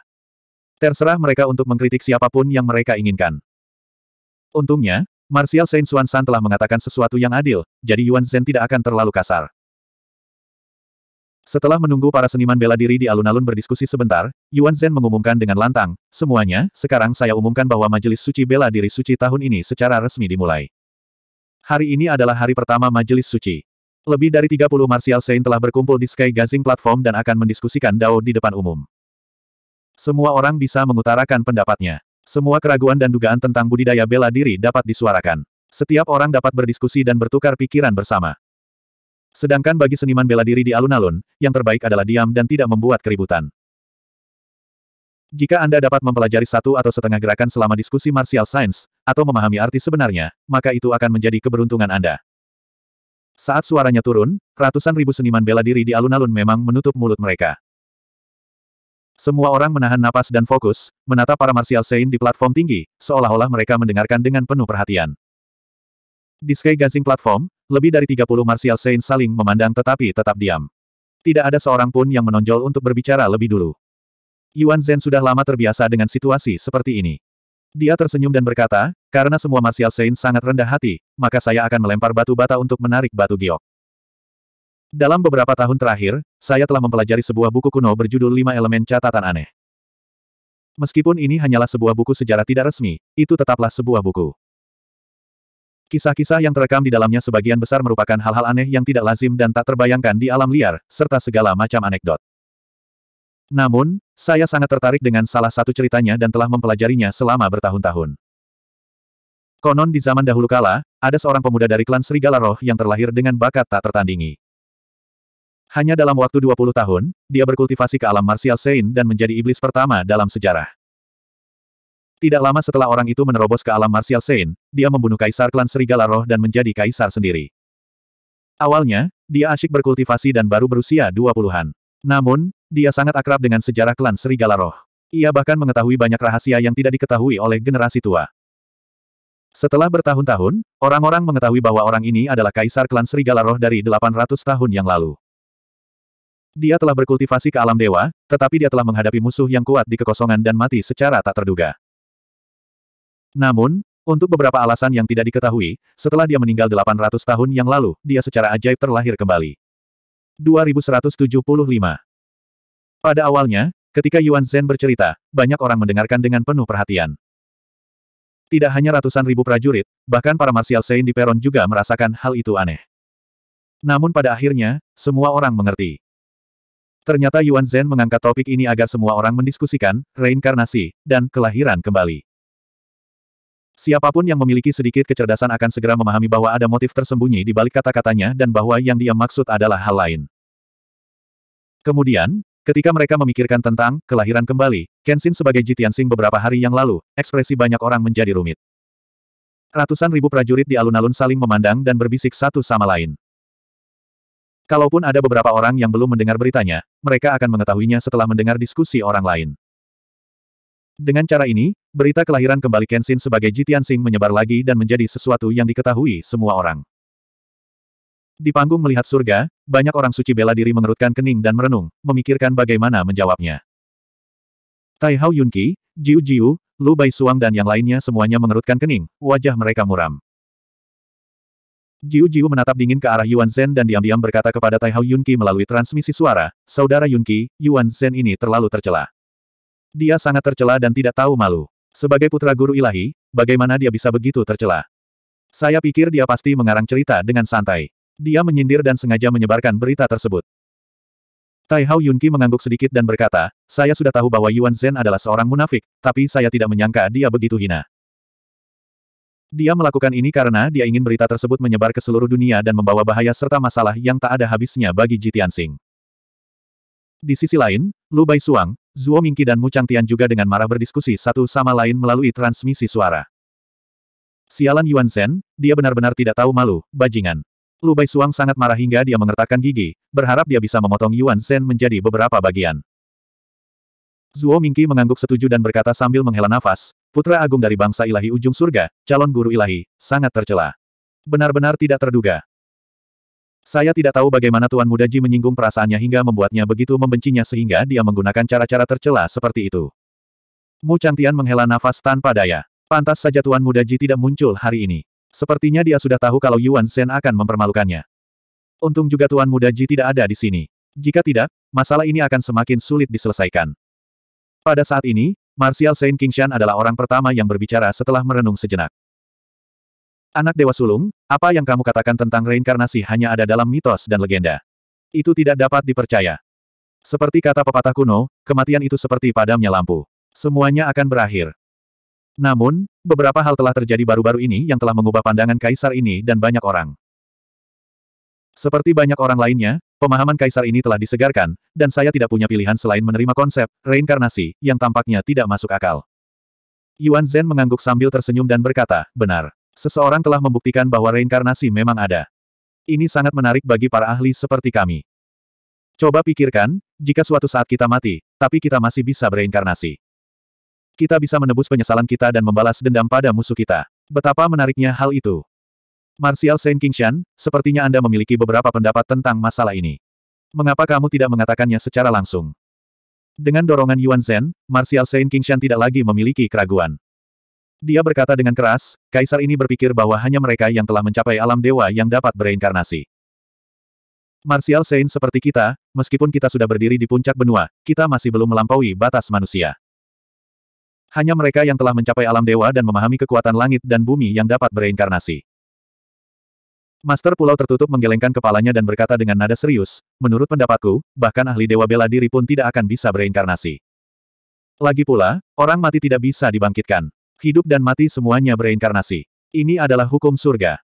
Speaker 1: Terserah mereka untuk mengkritik siapapun yang mereka inginkan. Untungnya, Martial Saint Xuan San telah mengatakan sesuatu yang adil, jadi Yuan Zhen tidak akan terlalu kasar. Setelah menunggu para seniman bela diri di alun-alun berdiskusi sebentar, Yuan Zhen mengumumkan dengan lantang, semuanya, sekarang saya umumkan bahwa Majelis Suci Bela Diri Suci tahun ini secara resmi dimulai. Hari ini adalah hari pertama Majelis Suci. Lebih dari 30 Martial Saint telah berkumpul di Sky Gazing Platform dan akan mendiskusikan Dao di depan umum. Semua orang bisa mengutarakan pendapatnya. Semua keraguan dan dugaan tentang budidaya bela diri dapat disuarakan. Setiap orang dapat berdiskusi dan bertukar pikiran bersama. Sedangkan bagi seniman bela diri di alun-alun, yang terbaik adalah diam dan tidak membuat keributan. Jika Anda dapat mempelajari satu atau setengah gerakan selama diskusi martial science, atau memahami arti sebenarnya, maka itu akan menjadi keberuntungan Anda. Saat suaranya turun, ratusan ribu seniman bela diri di alun-alun memang menutup mulut mereka. Semua orang menahan napas dan fokus, menatap para martial saint di platform tinggi, seolah-olah mereka mendengarkan dengan penuh perhatian. Di Sky platform, lebih dari 30 martial saint saling memandang tetapi tetap diam. Tidak ada seorang pun yang menonjol untuk berbicara lebih dulu. Yuan Zhen sudah lama terbiasa dengan situasi seperti ini. Dia tersenyum dan berkata, karena semua Martial Saint sangat rendah hati, maka saya akan melempar batu bata untuk menarik batu giok. Dalam beberapa tahun terakhir, saya telah mempelajari sebuah buku kuno berjudul Lima Elemen Catatan Aneh. Meskipun ini hanyalah sebuah buku sejarah tidak resmi, itu tetaplah sebuah buku. Kisah-kisah yang terekam di dalamnya sebagian besar merupakan hal-hal aneh yang tidak lazim dan tak terbayangkan di alam liar, serta segala macam anekdot. Namun, saya sangat tertarik dengan salah satu ceritanya dan telah mempelajarinya selama bertahun-tahun. Konon di zaman dahulu kala, ada seorang pemuda dari klan Serigala Roh yang terlahir dengan bakat tak tertandingi. Hanya dalam waktu 20 tahun, dia berkultivasi ke alam martial Sein dan menjadi iblis pertama dalam sejarah. Tidak lama setelah orang itu menerobos ke alam martial Sein, dia membunuh kaisar klan Serigala Roh dan menjadi kaisar sendiri. Awalnya, dia asyik berkultivasi dan baru berusia 20-an. Namun, dia sangat akrab dengan sejarah klan Serigala Roh. Ia bahkan mengetahui banyak rahasia yang tidak diketahui oleh generasi tua. Setelah bertahun-tahun, orang-orang mengetahui bahwa orang ini adalah kaisar klan Serigala Roh dari 800 tahun yang lalu. Dia telah berkultivasi ke alam dewa, tetapi dia telah menghadapi musuh yang kuat di kekosongan dan mati secara tak terduga. Namun, untuk beberapa alasan yang tidak diketahui, setelah dia meninggal 800 tahun yang lalu, dia secara ajaib terlahir kembali. 2175. Pada awalnya, ketika Yuan Zhen bercerita, banyak orang mendengarkan dengan penuh perhatian. Tidak hanya ratusan ribu prajurit, bahkan para Marsial Sein di peron juga merasakan hal itu aneh. Namun pada akhirnya, semua orang mengerti. Ternyata Yuan Zhen mengangkat topik ini agar semua orang mendiskusikan reinkarnasi dan kelahiran kembali. Siapapun yang memiliki sedikit kecerdasan akan segera memahami bahwa ada motif tersembunyi di balik kata-katanya dan bahwa yang dia maksud adalah hal lain. Kemudian, ketika mereka memikirkan tentang kelahiran kembali, Kenshin sebagai Jitian Sing beberapa hari yang lalu, ekspresi banyak orang menjadi rumit. Ratusan ribu prajurit di alun-alun saling memandang dan berbisik satu sama lain. Kalaupun ada beberapa orang yang belum mendengar beritanya, mereka akan mengetahuinya setelah mendengar diskusi orang lain. Dengan cara ini, berita kelahiran kembali Kenshin sebagai Jitian Sing menyebar lagi dan menjadi sesuatu yang diketahui semua orang. Di panggung melihat surga, banyak orang suci bela diri mengerutkan kening dan merenung, memikirkan bagaimana menjawabnya. Tai Hao Yunqi, Jiu Jiu, Lu Bai Suang dan yang lainnya semuanya mengerutkan kening, wajah mereka muram. Jiu Jiu menatap dingin ke arah Yuan Zhen dan diam-diam berkata kepada Tai Hao Yunqi melalui transmisi suara, Saudara Yunqi, Yuan Zhen ini terlalu tercela. Dia sangat tercela dan tidak tahu malu. Sebagai putra guru ilahi, bagaimana dia bisa begitu tercela? Saya pikir dia pasti mengarang cerita dengan santai. Dia menyindir dan sengaja menyebarkan berita tersebut. Tai Hao Yunqi mengangguk sedikit dan berkata, saya sudah tahu bahwa Yuan Zhen adalah seorang munafik, tapi saya tidak menyangka dia begitu hina. Dia melakukan ini karena dia ingin berita tersebut menyebar ke seluruh dunia dan membawa bahaya serta masalah yang tak ada habisnya bagi Jitian Sing. Di sisi lain, Lu Bai Suang, Zuo Mingqi dan Mu Changtian juga dengan marah berdiskusi satu sama lain melalui transmisi suara. Sialan Yuan Zhen, dia benar-benar tidak tahu malu, bajingan. Lu Bai Suang sangat marah hingga dia mengertakkan gigi, berharap dia bisa memotong Yuan Zhen menjadi beberapa bagian. Zuo Mingqi mengangguk setuju dan berkata sambil menghela nafas, putra agung dari bangsa ilahi ujung surga, calon guru ilahi, sangat tercela. Benar-benar tidak terduga. Saya tidak tahu bagaimana Tuan Muda Ji menyinggung perasaannya hingga membuatnya begitu membencinya sehingga dia menggunakan cara-cara tercela seperti itu. Mu Changtian menghela nafas tanpa daya. Pantas saja Tuan Muda Ji tidak muncul hari ini. Sepertinya dia sudah tahu kalau Yuan Shen akan mempermalukannya. Untung juga Tuan Muda Ji tidak ada di sini. Jika tidak, masalah ini akan semakin sulit diselesaikan. Pada saat ini, Martial Saint Kingshan adalah orang pertama yang berbicara setelah merenung sejenak. Anak Dewa Sulung, apa yang kamu katakan tentang reinkarnasi hanya ada dalam mitos dan legenda. Itu tidak dapat dipercaya. Seperti kata pepatah kuno, kematian itu seperti padamnya lampu. Semuanya akan berakhir. Namun, beberapa hal telah terjadi baru-baru ini yang telah mengubah pandangan kaisar ini dan banyak orang. Seperti banyak orang lainnya, pemahaman kaisar ini telah disegarkan, dan saya tidak punya pilihan selain menerima konsep reinkarnasi yang tampaknya tidak masuk akal. Yuan Zhen mengangguk sambil tersenyum dan berkata, benar. Seseorang telah membuktikan bahwa reinkarnasi memang ada. Ini sangat menarik bagi para ahli seperti kami. Coba pikirkan, jika suatu saat kita mati, tapi kita masih bisa bereinkarnasi. Kita bisa menebus penyesalan kita dan membalas dendam pada musuh kita. Betapa menariknya hal itu. Martial Saint Kingshan, sepertinya Anda memiliki beberapa pendapat tentang masalah ini. Mengapa kamu tidak mengatakannya secara langsung? Dengan dorongan Yuan Zhen, Martial Saint Kingshan tidak lagi memiliki keraguan. Dia berkata dengan keras, kaisar ini berpikir bahwa hanya mereka yang telah mencapai alam dewa yang dapat bereinkarnasi. Martial Saint seperti kita, meskipun kita sudah berdiri di puncak benua, kita masih belum melampaui batas manusia. Hanya mereka yang telah mencapai alam dewa dan memahami kekuatan langit dan bumi yang dapat bereinkarnasi. Master Pulau Tertutup menggelengkan kepalanya dan berkata dengan nada serius, menurut pendapatku, bahkan ahli dewa bela diri pun tidak akan bisa bereinkarnasi. Lagi pula, orang mati tidak bisa dibangkitkan. Hidup dan mati semuanya bereinkarnasi. Ini adalah hukum surga.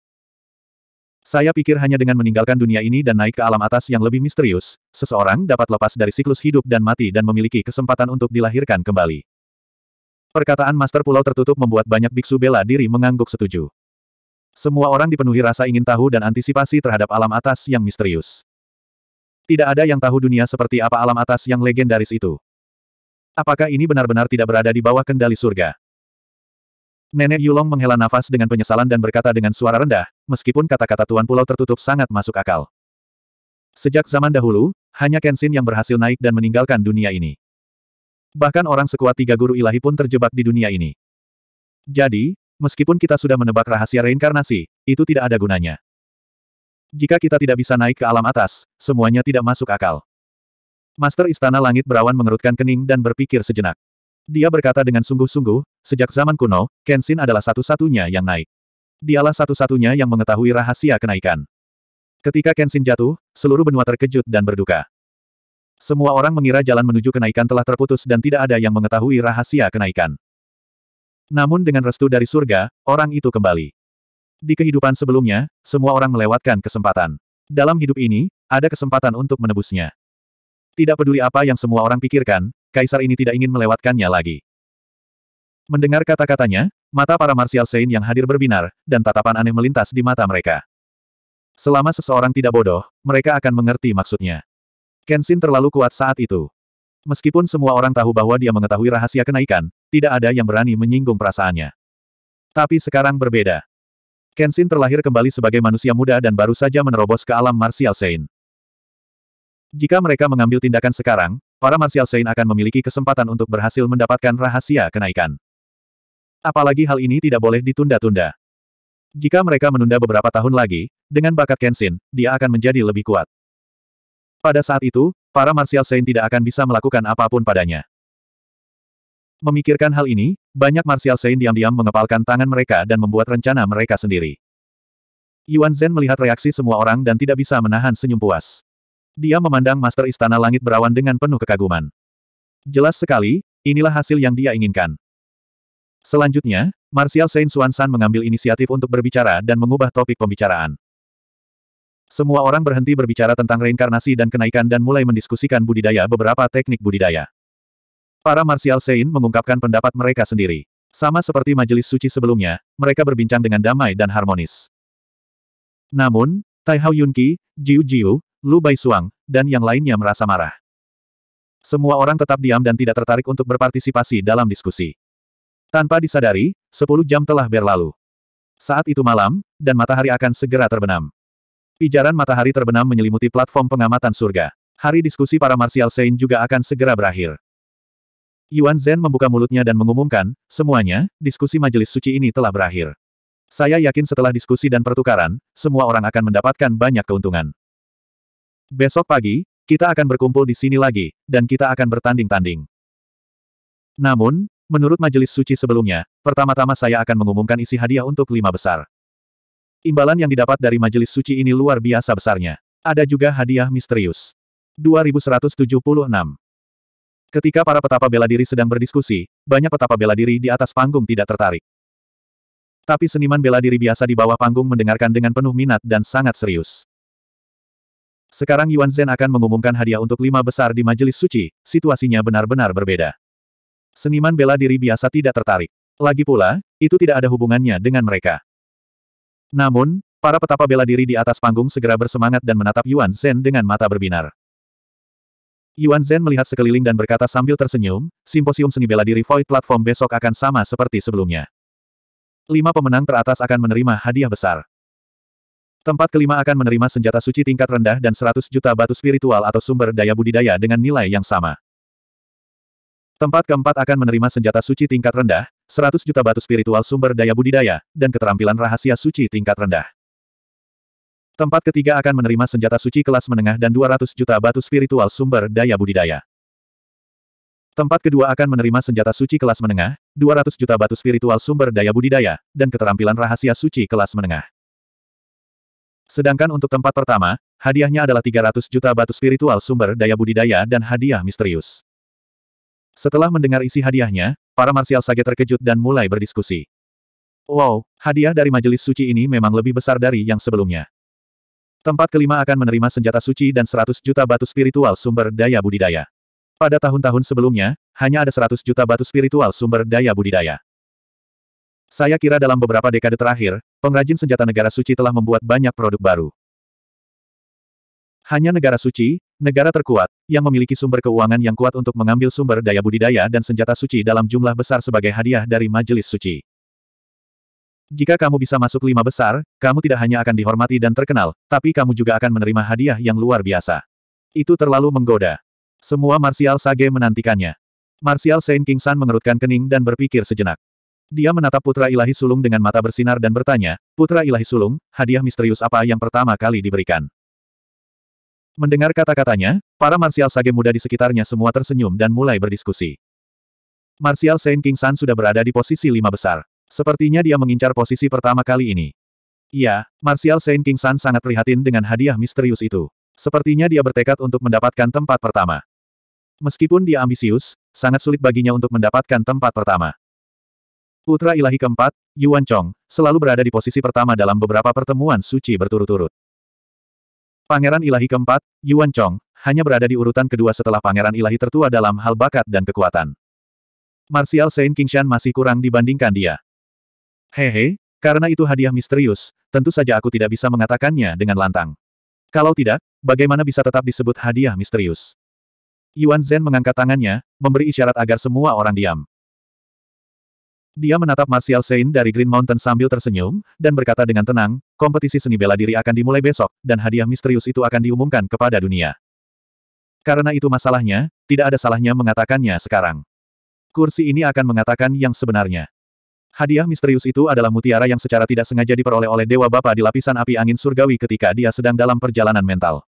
Speaker 1: Saya pikir hanya dengan meninggalkan dunia ini dan naik ke alam atas yang lebih misterius, seseorang dapat lepas dari siklus hidup dan mati dan memiliki kesempatan untuk dilahirkan kembali. Perkataan Master Pulau tertutup membuat banyak biksu bela diri mengangguk setuju. Semua orang dipenuhi rasa ingin tahu dan antisipasi terhadap alam atas yang misterius. Tidak ada yang tahu dunia seperti apa alam atas yang legendaris itu. Apakah ini benar-benar tidak berada di bawah kendali surga? Nenek Yulong menghela nafas dengan penyesalan dan berkata dengan suara rendah, meskipun kata-kata Tuan Pulau tertutup sangat masuk akal. Sejak zaman dahulu, hanya Kenshin yang berhasil naik dan meninggalkan dunia ini. Bahkan orang sekuat tiga guru ilahi pun terjebak di dunia ini. Jadi, meskipun kita sudah menebak rahasia reinkarnasi, itu tidak ada gunanya. Jika kita tidak bisa naik ke alam atas, semuanya tidak masuk akal. Master Istana Langit Berawan mengerutkan kening dan berpikir sejenak. Dia berkata dengan sungguh-sungguh, sejak zaman kuno, Kenshin adalah satu-satunya yang naik. Dialah satu-satunya yang mengetahui rahasia kenaikan. Ketika Kenshin jatuh, seluruh benua terkejut dan berduka. Semua orang mengira jalan menuju kenaikan telah terputus dan tidak ada yang mengetahui rahasia kenaikan. Namun dengan restu dari surga, orang itu kembali. Di kehidupan sebelumnya, semua orang melewatkan kesempatan. Dalam hidup ini, ada kesempatan untuk menebusnya. Tidak peduli apa yang semua orang pikirkan, kaisar ini tidak ingin melewatkannya lagi. Mendengar kata-katanya, mata para Martial Saint yang hadir berbinar, dan tatapan aneh melintas di mata mereka. Selama seseorang tidak bodoh, mereka akan mengerti maksudnya. Kenshin terlalu kuat saat itu. Meskipun semua orang tahu bahwa dia mengetahui rahasia kenaikan, tidak ada yang berani menyinggung perasaannya. Tapi sekarang berbeda. Kenshin terlahir kembali sebagai manusia muda dan baru saja menerobos ke alam Martial Saint. Jika mereka mengambil tindakan sekarang, para Martial Saint akan memiliki kesempatan untuk berhasil mendapatkan rahasia kenaikan. Apalagi hal ini tidak boleh ditunda-tunda. Jika mereka menunda beberapa tahun lagi, dengan bakat Kenshin, dia akan menjadi lebih kuat. Pada saat itu, para Martial Saint tidak akan bisa melakukan apapun padanya. Memikirkan hal ini, banyak Martial Saint diam-diam mengepalkan tangan mereka dan membuat rencana mereka sendiri. Yuan Zhen melihat reaksi semua orang dan tidak bisa menahan senyum puas. Dia memandang Master Istana Langit Berawan dengan penuh kekaguman. Jelas sekali, inilah hasil yang dia inginkan. Selanjutnya, Martial Saint Suansan mengambil inisiatif untuk berbicara dan mengubah topik pembicaraan. Semua orang berhenti berbicara tentang reinkarnasi dan kenaikan dan mulai mendiskusikan budidaya beberapa teknik budidaya. Para Martial Saint mengungkapkan pendapat mereka sendiri. Sama seperti majelis suci sebelumnya, mereka berbincang dengan damai dan harmonis. Namun, Tai Hao Yunqi, Jiu Jiu, Lu Bai Suang, dan yang lainnya merasa marah. Semua orang tetap diam dan tidak tertarik untuk berpartisipasi dalam diskusi. Tanpa disadari, sepuluh jam telah berlalu. Saat itu malam, dan matahari akan segera terbenam. Pijaran matahari terbenam menyelimuti platform pengamatan surga. Hari diskusi para Martial Saint juga akan segera berakhir. Yuan Zhen membuka mulutnya dan mengumumkan, semuanya, diskusi majelis suci ini telah berakhir. Saya yakin setelah diskusi dan pertukaran, semua orang akan mendapatkan banyak keuntungan. Besok pagi, kita akan berkumpul di sini lagi, dan kita akan bertanding-tanding. Namun, menurut majelis suci sebelumnya, pertama-tama saya akan mengumumkan isi hadiah untuk lima besar. Imbalan yang didapat dari majelis suci ini luar biasa besarnya. Ada juga hadiah misterius. 2176 Ketika para petapa bela diri sedang berdiskusi, banyak petapa bela diri di atas panggung tidak tertarik. Tapi seniman bela diri biasa di bawah panggung mendengarkan dengan penuh minat dan sangat serius. Sekarang Yuan Zhen akan mengumumkan hadiah untuk lima besar di majelis suci, situasinya benar-benar berbeda. Seniman bela diri biasa tidak tertarik. Lagi pula, itu tidak ada hubungannya dengan mereka. Namun, para petapa bela diri di atas panggung segera bersemangat dan menatap Yuan Zhen dengan mata berbinar. Yuan Zhen melihat sekeliling dan berkata sambil tersenyum, simposium seni bela diri Void Platform besok akan sama seperti sebelumnya. Lima pemenang teratas akan menerima hadiah besar. Tempat kelima akan menerima senjata suci tingkat rendah dan 100 juta batu spiritual atau sumber daya budidaya dengan nilai yang sama. Tempat keempat akan menerima senjata suci tingkat rendah, 100 juta batu spiritual sumber daya budidaya, dan keterampilan rahasia suci tingkat rendah. Tempat ketiga akan menerima senjata suci kelas menengah dan 200 juta batu spiritual sumber daya budidaya. Tempat kedua akan menerima senjata suci kelas menengah, 200 juta batu spiritual sumber daya budidaya, dan keterampilan rahasia suci kelas menengah. Sedangkan untuk tempat pertama, hadiahnya adalah 300 juta batu spiritual sumber daya budidaya dan hadiah misterius. Setelah mendengar isi hadiahnya, para marsial sage terkejut dan mulai berdiskusi. Wow, hadiah dari majelis suci ini memang lebih besar dari yang sebelumnya. Tempat kelima akan menerima senjata suci dan 100 juta batu spiritual sumber daya budidaya. Pada tahun-tahun sebelumnya, hanya ada 100 juta batu spiritual sumber daya budidaya. Saya kira dalam beberapa dekade terakhir, pengrajin senjata negara suci telah membuat banyak produk baru. Hanya negara suci, negara terkuat, yang memiliki sumber keuangan yang kuat untuk mengambil sumber daya budidaya dan senjata suci dalam jumlah besar sebagai hadiah dari majelis suci. Jika kamu bisa masuk lima besar, kamu tidak hanya akan dihormati dan terkenal, tapi kamu juga akan menerima hadiah yang luar biasa. Itu terlalu menggoda. Semua Martial Sage menantikannya. Martial Saint King San mengerutkan kening dan berpikir sejenak. Dia menatap putra ilahi sulung dengan mata bersinar dan bertanya, Putra ilahi sulung, hadiah misterius apa yang pertama kali diberikan? Mendengar kata-katanya, para marsial sage muda di sekitarnya semua tersenyum dan mulai berdiskusi. Marsial Saint King San sudah berada di posisi lima besar. Sepertinya dia mengincar posisi pertama kali ini. Iya, Marsial Saint King San sangat prihatin dengan hadiah misterius itu. Sepertinya dia bertekad untuk mendapatkan tempat pertama. Meskipun dia ambisius, sangat sulit baginya untuk mendapatkan tempat pertama. Putra ilahi keempat, Yuan Chong, selalu berada di posisi pertama dalam beberapa pertemuan suci berturut-turut. Pangeran ilahi keempat, Yuan Chong, hanya berada di urutan kedua setelah pangeran ilahi tertua dalam hal bakat dan kekuatan. Martial Saint Kingshan masih kurang dibandingkan dia. Hehe, karena itu hadiah misterius, tentu saja aku tidak bisa mengatakannya dengan lantang. Kalau tidak, bagaimana bisa tetap disebut hadiah misterius? Yuan Zhen mengangkat tangannya, memberi isyarat agar semua orang diam. Dia menatap Martial Sein dari Green Mountain sambil tersenyum, dan berkata dengan tenang, kompetisi seni bela diri akan dimulai besok, dan hadiah misterius itu akan diumumkan kepada dunia. Karena itu masalahnya, tidak ada salahnya mengatakannya sekarang. Kursi ini akan mengatakan yang sebenarnya. Hadiah misterius itu adalah mutiara yang secara tidak sengaja diperoleh oleh Dewa Bapa di lapisan api angin surgawi ketika dia sedang dalam perjalanan mental.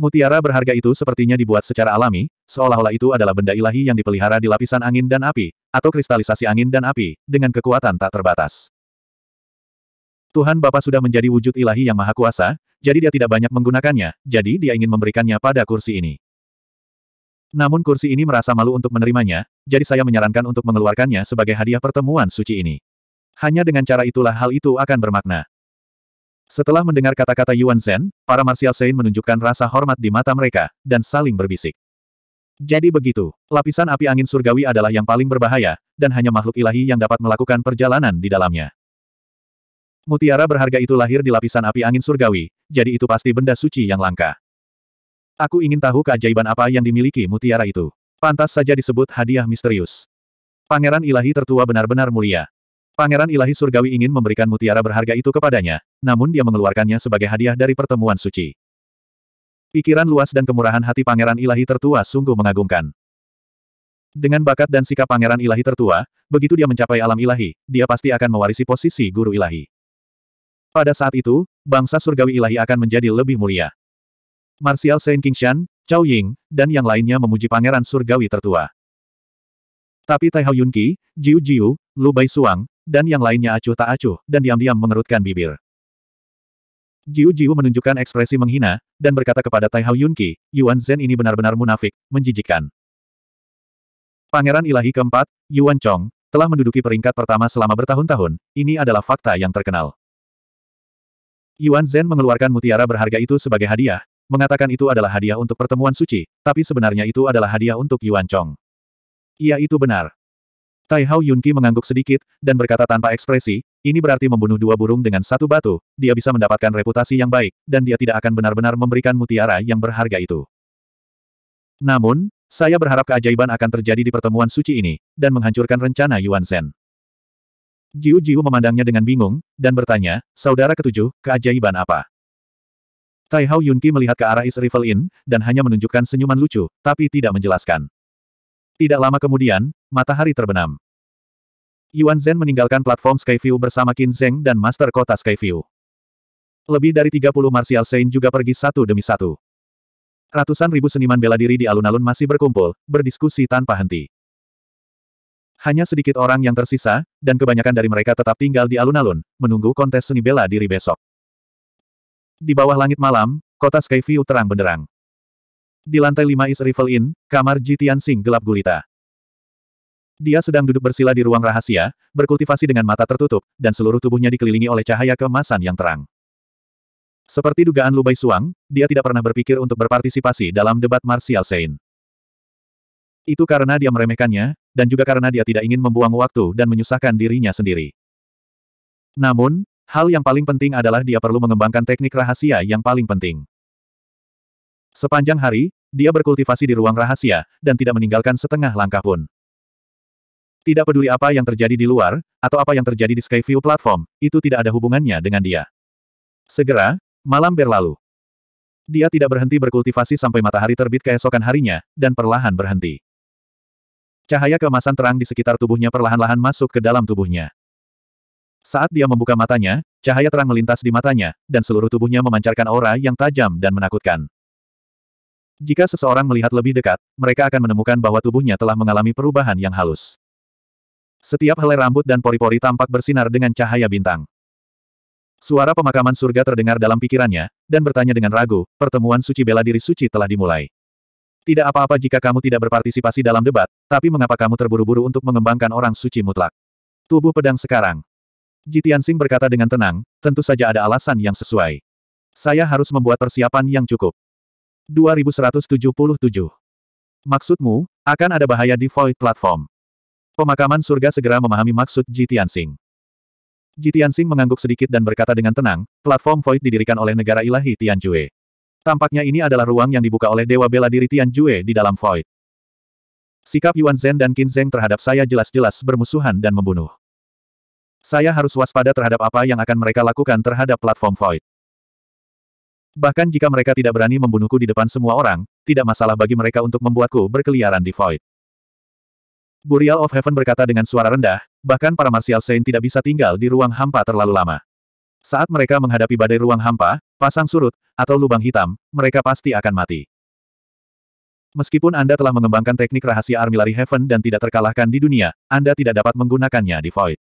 Speaker 1: Mutiara berharga itu sepertinya dibuat secara alami, seolah-olah itu adalah benda ilahi yang dipelihara di lapisan angin dan api, atau kristalisasi angin dan api, dengan kekuatan tak terbatas. Tuhan Bapa sudah menjadi wujud ilahi yang maha kuasa, jadi dia tidak banyak menggunakannya, jadi dia ingin memberikannya pada kursi ini. Namun kursi ini merasa malu untuk menerimanya, jadi saya menyarankan untuk mengeluarkannya sebagai hadiah pertemuan suci ini. Hanya dengan cara itulah hal itu akan bermakna. Setelah mendengar kata-kata Yuan Zhen, para Martial Saint menunjukkan rasa hormat di mata mereka, dan saling berbisik. Jadi begitu, lapisan api angin surgawi adalah yang paling berbahaya, dan hanya makhluk ilahi yang dapat melakukan perjalanan di dalamnya. Mutiara berharga itu lahir di lapisan api angin surgawi, jadi itu pasti benda suci yang langka. Aku ingin tahu keajaiban apa yang dimiliki mutiara itu. Pantas saja disebut hadiah misterius. Pangeran ilahi tertua benar-benar mulia. Pangeran ilahi surgawi ingin memberikan mutiara berharga itu kepadanya, namun dia mengeluarkannya sebagai hadiah dari pertemuan suci. Pikiran luas dan kemurahan hati pangeran ilahi tertua sungguh mengagumkan. Dengan bakat dan sikap pangeran ilahi tertua, begitu dia mencapai alam ilahi, dia pasti akan mewarisi posisi guru ilahi. Pada saat itu, bangsa surgawi ilahi akan menjadi lebih mulia. Martial Saint Kingshan, Chao Ying, dan yang lainnya memuji pangeran surgawi tertua. Tapi Tai Hao Yunqi, Jiu Jiu, Lu Bai Suang, dan yang lainnya acuh tak acuh, dan diam-diam mengerutkan bibir. Jiu Jiu menunjukkan ekspresi menghina, dan berkata kepada Tai Hao Yunqi, Yuan Zhen ini benar-benar munafik, menjijikkan. Pangeran ilahi keempat, Yuan Chong, telah menduduki peringkat pertama selama bertahun-tahun, ini adalah fakta yang terkenal. Yuan Zhen mengeluarkan mutiara berharga itu sebagai hadiah, mengatakan itu adalah hadiah untuk pertemuan suci, tapi sebenarnya itu adalah hadiah untuk Yuan Chong. Iya itu benar. Tai Hao Yunqi mengangguk sedikit, dan berkata tanpa ekspresi, ini berarti membunuh dua burung dengan satu batu, dia bisa mendapatkan reputasi yang baik, dan dia tidak akan benar-benar memberikan mutiara yang berharga itu. Namun, saya berharap keajaiban akan terjadi di pertemuan suci ini, dan menghancurkan rencana Yuan Zhen. Jiu Jiu memandangnya dengan bingung, dan bertanya, Saudara ketujuh, keajaiban apa? Tai Hao Yunqi melihat ke arah East Rival Inn, dan hanya menunjukkan senyuman lucu, tapi tidak menjelaskan. Tidak lama kemudian, matahari terbenam. Yuan Zhen meninggalkan platform Skyview bersama Qin Zheng dan Master Kota Skyview. Lebih dari 30 Martial Saint juga pergi satu demi satu. Ratusan ribu seniman bela diri di alun-alun masih berkumpul, berdiskusi tanpa henti. Hanya sedikit orang yang tersisa, dan kebanyakan dari mereka tetap tinggal di alun-alun, menunggu kontes seni bela diri besok. Di bawah langit malam, kota Skyview terang benderang. Di lantai 5 Is Rifle Inn, kamar Jitian Sing gelap gulita. Dia sedang duduk bersila di ruang rahasia, berkultivasi dengan mata tertutup, dan seluruh tubuhnya dikelilingi oleh cahaya kemasan yang terang. Seperti dugaan Lubai Suang, dia tidak pernah berpikir untuk berpartisipasi dalam debat Martial Sein. Itu karena dia meremehkannya, dan juga karena dia tidak ingin membuang waktu dan menyusahkan dirinya sendiri. Namun, hal yang paling penting adalah dia perlu mengembangkan teknik rahasia yang paling penting. Sepanjang hari, dia berkultivasi di ruang rahasia, dan tidak meninggalkan setengah langkah pun. Tidak peduli apa yang terjadi di luar, atau apa yang terjadi di Skyview platform, itu tidak ada hubungannya dengan dia. Segera, malam berlalu. Dia tidak berhenti berkultivasi sampai matahari terbit keesokan harinya, dan perlahan berhenti. Cahaya keemasan terang di sekitar tubuhnya perlahan-lahan masuk ke dalam tubuhnya. Saat dia membuka matanya, cahaya terang melintas di matanya, dan seluruh tubuhnya memancarkan aura yang tajam dan menakutkan. Jika seseorang melihat lebih dekat, mereka akan menemukan bahwa tubuhnya telah mengalami perubahan yang halus. Setiap helai rambut dan pori-pori tampak bersinar dengan cahaya bintang. Suara pemakaman surga terdengar dalam pikirannya, dan bertanya dengan ragu, pertemuan suci bela diri suci telah dimulai. Tidak apa-apa jika kamu tidak berpartisipasi dalam debat, tapi mengapa kamu terburu-buru untuk mengembangkan orang suci mutlak? Tubuh pedang sekarang. Jitian Sing berkata dengan tenang, tentu saja ada alasan yang sesuai. Saya harus membuat persiapan yang cukup. 2177. Maksudmu, akan ada bahaya di Void Platform. Pemakaman surga segera memahami maksud Ji Tianxing. Ji Tianxing mengangguk sedikit dan berkata dengan tenang, platform void didirikan oleh negara ilahi Tianjue. Tampaknya ini adalah ruang yang dibuka oleh dewa bela diri Tianjue di dalam void. Sikap Yuan Zhen dan Qin Zeng terhadap saya jelas-jelas bermusuhan dan membunuh. Saya harus waspada terhadap apa yang akan mereka lakukan terhadap platform void. Bahkan jika mereka tidak berani membunuhku di depan semua orang, tidak masalah bagi mereka untuk membuatku berkeliaran di Void. Burial of Heaven berkata dengan suara rendah, bahkan para Martial Saint tidak bisa tinggal di ruang hampa terlalu lama. Saat mereka menghadapi badai ruang hampa, pasang surut, atau lubang hitam, mereka pasti akan mati. Meskipun Anda telah mengembangkan teknik rahasia Armillary Heaven dan tidak terkalahkan di dunia, Anda tidak dapat menggunakannya di Void.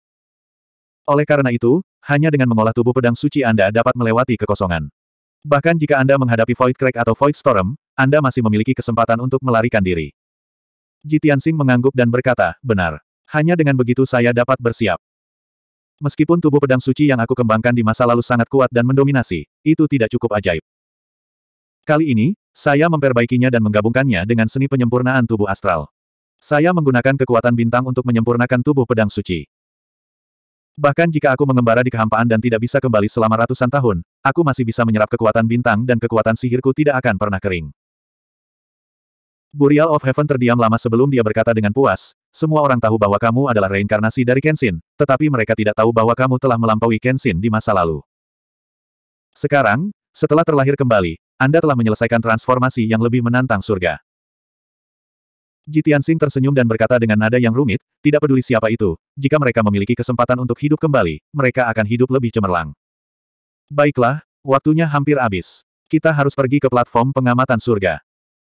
Speaker 1: Oleh karena itu, hanya dengan mengolah tubuh pedang suci Anda dapat melewati kekosongan. Bahkan jika Anda menghadapi Void Crack atau Void Storm, Anda masih memiliki kesempatan untuk melarikan diri. Ji Tianxing mengangguk dan berkata, benar. Hanya dengan begitu saya dapat bersiap. Meskipun tubuh pedang suci yang aku kembangkan di masa lalu sangat kuat dan mendominasi, itu tidak cukup ajaib. Kali ini, saya memperbaikinya dan menggabungkannya dengan seni penyempurnaan tubuh astral. Saya menggunakan kekuatan bintang untuk menyempurnakan tubuh pedang suci. Bahkan jika aku mengembara di kehampaan dan tidak bisa kembali selama ratusan tahun, aku masih bisa menyerap kekuatan bintang dan kekuatan sihirku tidak akan pernah kering. Burial of Heaven terdiam lama sebelum dia berkata dengan puas, semua orang tahu bahwa kamu adalah reinkarnasi dari Kenshin, tetapi mereka tidak tahu bahwa kamu telah melampaui Kenshin di masa lalu. Sekarang, setelah terlahir kembali, Anda telah menyelesaikan transformasi yang lebih menantang surga. Jitian Sing tersenyum dan berkata dengan nada yang rumit, tidak peduli siapa itu, jika mereka memiliki kesempatan untuk hidup kembali, mereka akan hidup lebih cemerlang. Baiklah, waktunya hampir habis. Kita harus pergi ke platform pengamatan surga.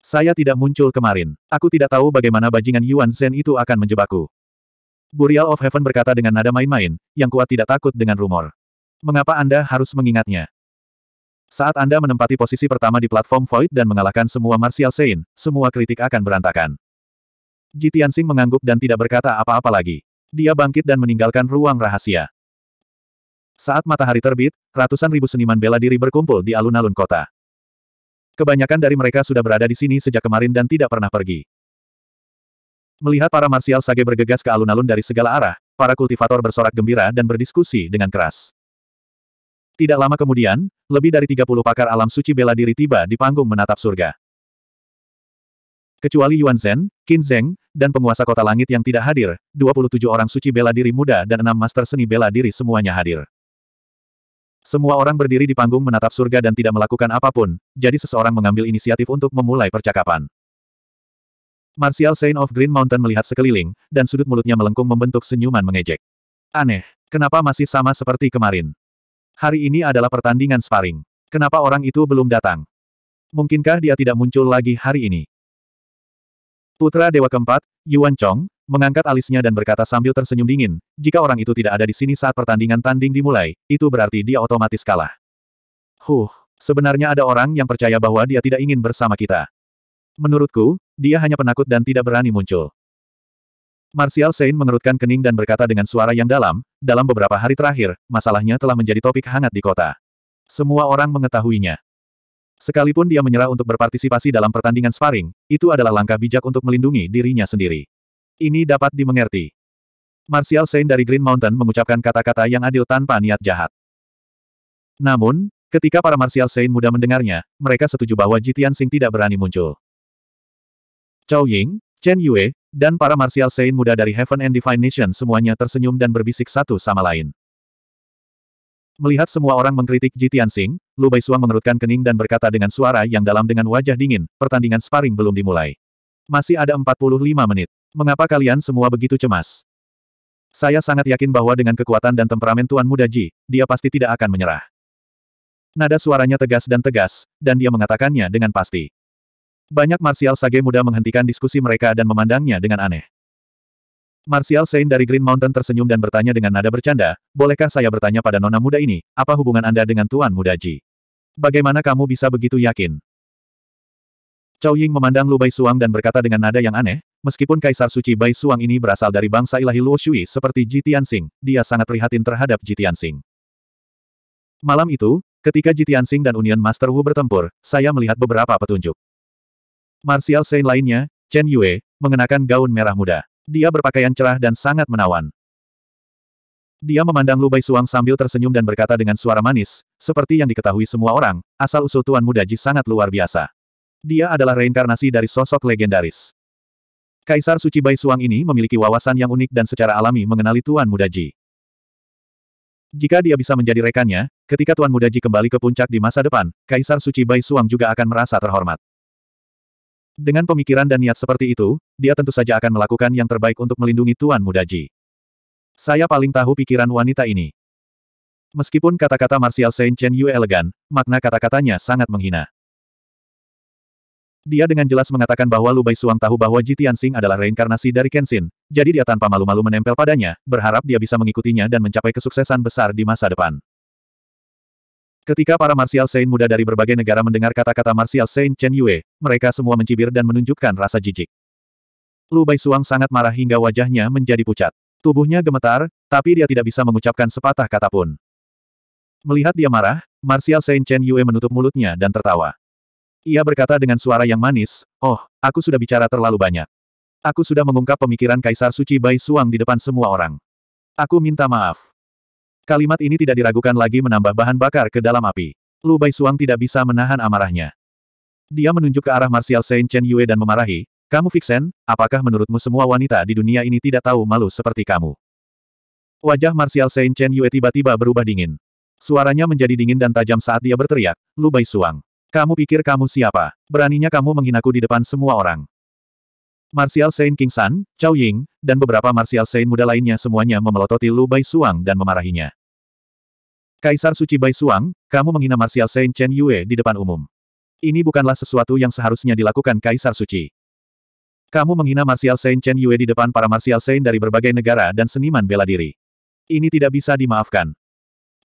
Speaker 1: Saya tidak muncul kemarin. Aku tidak tahu bagaimana bajingan Yuan Zhen itu akan menjebakku. Burial of Heaven berkata dengan nada main-main, yang kuat tidak takut dengan rumor. Mengapa Anda harus mengingatnya? Saat Anda menempati posisi pertama di platform Void dan mengalahkan semua Martial Saint, semua kritik akan berantakan. Jitian Sing mengangguk dan tidak berkata apa-apa lagi. Dia bangkit dan meninggalkan ruang rahasia. Saat matahari terbit, ratusan ribu seniman bela diri berkumpul di alun-alun kota. Kebanyakan dari mereka sudah berada di sini sejak kemarin dan tidak pernah pergi. Melihat para marsial sage bergegas ke alun-alun dari segala arah, para kultivator bersorak gembira dan berdiskusi dengan keras. Tidak lama kemudian, lebih dari 30 pakar alam suci bela diri tiba di panggung menatap surga. Kecuali Yuan Zhen, Qin Zheng, dan penguasa kota langit yang tidak hadir, 27 orang suci bela diri muda dan enam master seni bela diri semuanya hadir. Semua orang berdiri di panggung menatap surga dan tidak melakukan apapun, jadi seseorang mengambil inisiatif untuk memulai percakapan. Martial Saint of Green Mountain melihat sekeliling, dan sudut mulutnya melengkung membentuk senyuman mengejek. Aneh, kenapa masih sama seperti kemarin? Hari ini adalah pertandingan sparring. Kenapa orang itu belum datang? Mungkinkah dia tidak muncul lagi hari ini? Putra Dewa keempat, Yuan Chong, mengangkat alisnya dan berkata sambil tersenyum dingin, jika orang itu tidak ada di sini saat pertandingan tanding dimulai, itu berarti dia otomatis kalah. Huh, sebenarnya ada orang yang percaya bahwa dia tidak ingin bersama kita. Menurutku, dia hanya penakut dan tidak berani muncul. Martial Saint mengerutkan kening dan berkata dengan suara yang dalam, dalam beberapa hari terakhir, masalahnya telah menjadi topik hangat di kota. Semua orang mengetahuinya. Sekalipun dia menyerah untuk berpartisipasi dalam pertandingan sparring, itu adalah langkah bijak untuk melindungi dirinya sendiri. Ini dapat dimengerti. Martial Saint dari Green Mountain mengucapkan kata-kata yang adil tanpa niat jahat. Namun, ketika para Martial Saint muda mendengarnya, mereka setuju bahwa Jitian Sing tidak berani muncul. Chow Ying, Chen Yue, dan para Martial Saint muda dari Heaven and Divine Nation semuanya tersenyum dan berbisik satu sama lain. Melihat semua orang mengkritik Jitian Sing, Lu Suang mengerutkan kening dan berkata dengan suara yang dalam dengan wajah dingin, pertandingan sparring belum dimulai. Masih ada 45 menit. Mengapa kalian semua begitu cemas? Saya sangat yakin bahwa dengan kekuatan dan temperamen Tuan Muda Ji, dia pasti tidak akan menyerah. Nada suaranya tegas dan tegas, dan dia mengatakannya dengan pasti. Banyak Martial Sage muda menghentikan diskusi mereka dan memandangnya dengan aneh. Martial Sein dari Green Mountain tersenyum dan bertanya dengan nada bercanda, bolehkah saya bertanya pada nona muda ini, apa hubungan Anda dengan Tuan Muda Ji? Bagaimana kamu bisa begitu yakin? Chow Ying memandang Lu Suang dan berkata dengan nada yang aneh, Meskipun Kaisar Suci Bai Suang ini berasal dari bangsa ilahi Luo Shui seperti Ji Tianxing, dia sangat prihatin terhadap Ji Tianxing. Malam itu, ketika Ji Tianxing dan Union Master Wu bertempur, saya melihat beberapa petunjuk. Martial Saint lainnya, Chen Yue, mengenakan gaun merah muda. Dia berpakaian cerah dan sangat menawan. Dia memandang Lu Bai Suang sambil tersenyum dan berkata dengan suara manis, seperti yang diketahui semua orang, asal-usul Tuan Muda Ji sangat luar biasa. Dia adalah reinkarnasi dari sosok legendaris. Kaisar Suci Bai Suang ini memiliki wawasan yang unik dan secara alami mengenali Tuan Muda Ji. Jika dia bisa menjadi rekannya, ketika Tuan Muda Ji kembali ke puncak di masa depan, Kaisar Suci Bai Suang juga akan merasa terhormat. Dengan pemikiran dan niat seperti itu, dia tentu saja akan melakukan yang terbaik untuk melindungi Tuan Muda Ji. Saya paling tahu pikiran wanita ini. Meskipun kata-kata Martial Saint Chen Yu elegan, makna kata-katanya sangat menghina. Dia dengan jelas mengatakan bahwa Lu Suang tahu bahwa Ji Tianxing adalah reinkarnasi dari Kenshin, jadi dia tanpa malu-malu menempel padanya, berharap dia bisa mengikutinya dan mencapai kesuksesan besar di masa depan. Ketika para Martial Saint muda dari berbagai negara mendengar kata-kata Martial Saint Chen Yue, mereka semua mencibir dan menunjukkan rasa jijik. Lu Suang sangat marah hingga wajahnya menjadi pucat. Tubuhnya gemetar, tapi dia tidak bisa mengucapkan sepatah kata pun. Melihat dia marah, Martial Saint Chen Yue menutup mulutnya dan tertawa. Ia berkata dengan suara yang manis, Oh, aku sudah bicara terlalu banyak. Aku sudah mengungkap pemikiran Kaisar Suci Bai Suang di depan semua orang. Aku minta maaf. Kalimat ini tidak diragukan lagi menambah bahan bakar ke dalam api. Lu Bai Suang tidak bisa menahan amarahnya. Dia menunjuk ke arah Martial Saint Chen Yue dan memarahi, Kamu Vixen, apakah menurutmu semua wanita di dunia ini tidak tahu malu seperti kamu? Wajah Martial Saint Chen Yue tiba-tiba berubah dingin. Suaranya menjadi dingin dan tajam saat dia berteriak, Lu Bai Suang. Kamu pikir kamu siapa? Beraninya kamu menghinaku di depan semua orang. Martial Saint King San, Chao Ying, dan beberapa Martial Saint muda lainnya semuanya memelototi Lu Bai Suang dan memarahinya. Kaisar Suci Bai Suang, kamu menghina Martial Saint Chen Yue di depan umum. Ini bukanlah sesuatu yang seharusnya dilakukan Kaisar Suci. Kamu menghina Martial Saint Chen Yue di depan para Martial Saint dari berbagai negara dan seniman bela diri. Ini tidak bisa dimaafkan.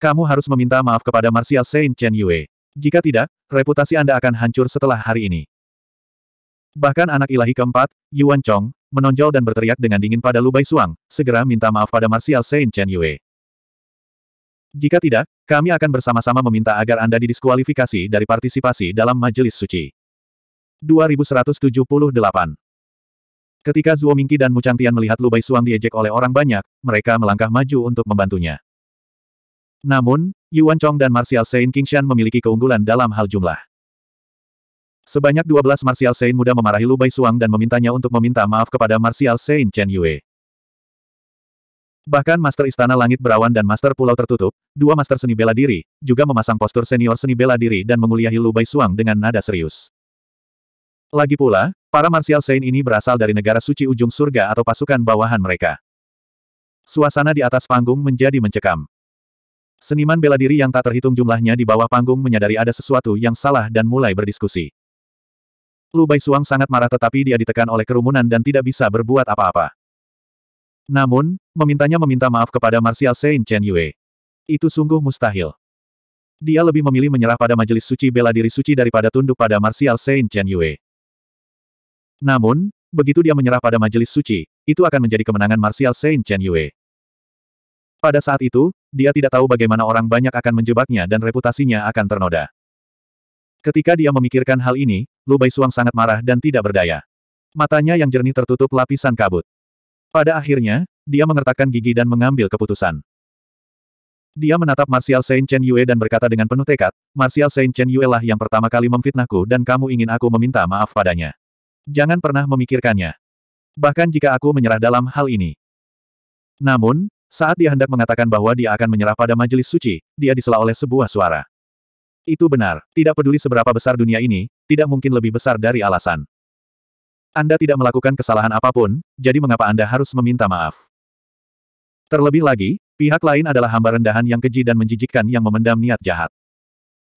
Speaker 1: Kamu harus meminta maaf kepada Martial Saint Chen Yue. Jika tidak, reputasi Anda akan hancur setelah hari ini. Bahkan anak ilahi keempat, Yuan Chong, menonjol dan berteriak dengan dingin pada Lubai Suang, segera minta maaf pada Martial Saint Chen Yue. Jika tidak, kami akan bersama-sama meminta agar Anda didiskualifikasi dari partisipasi dalam majelis suci. 2178 Ketika Zuo Mingqi dan Mu Changtian melihat Lubai Suang diejek oleh orang banyak, mereka melangkah maju untuk membantunya. Namun, Yuan Chong dan Martial Saint Qingshan memiliki keunggulan dalam hal jumlah. Sebanyak 12 Martial Saint muda memarahi Lu Bai Suang dan memintanya untuk meminta maaf kepada Martial Saint Chen Yue. Bahkan Master Istana Langit Berawan dan Master Pulau Tertutup, dua Master Seni Bela Diri, juga memasang postur senior seni bela diri dan menguliahi Lu Bai Suang dengan nada serius. Lagi pula, para Martial Saint ini berasal dari negara suci ujung surga atau pasukan bawahan mereka. Suasana di atas panggung menjadi mencekam. Seniman bela diri yang tak terhitung jumlahnya di bawah panggung menyadari ada sesuatu yang salah dan mulai berdiskusi. Lu Bai Suang sangat marah tetapi dia ditekan oleh kerumunan dan tidak bisa berbuat apa-apa. Namun, memintanya meminta maaf kepada Martial Saint Chen Yue. Itu sungguh mustahil. Dia lebih memilih menyerah pada majelis suci bela diri suci daripada tunduk pada Martial Saint Chen Yue. Namun, begitu dia menyerah pada majelis suci, itu akan menjadi kemenangan Martial Saint Chen Yue. Pada saat itu, dia tidak tahu bagaimana orang banyak akan menjebaknya dan reputasinya akan ternoda. Ketika dia memikirkan hal ini, Lu Suang sangat marah dan tidak berdaya. Matanya yang jernih tertutup lapisan kabut. Pada akhirnya, dia mengertakkan gigi dan mengambil keputusan. Dia menatap Martial Saint Chen Yue dan berkata dengan penuh tekad, Martial Saint Chen Yue lah yang pertama kali memfitnahku dan kamu ingin aku meminta maaf padanya. Jangan pernah memikirkannya. Bahkan jika aku menyerah dalam hal ini. Namun, saat dia hendak mengatakan bahwa dia akan menyerah pada majelis suci, dia disela oleh sebuah suara. Itu benar, tidak peduli seberapa besar dunia ini, tidak mungkin lebih besar dari alasan. Anda tidak melakukan kesalahan apapun, jadi mengapa Anda harus meminta maaf? Terlebih lagi, pihak lain adalah hamba rendahan yang keji dan menjijikkan yang memendam niat jahat.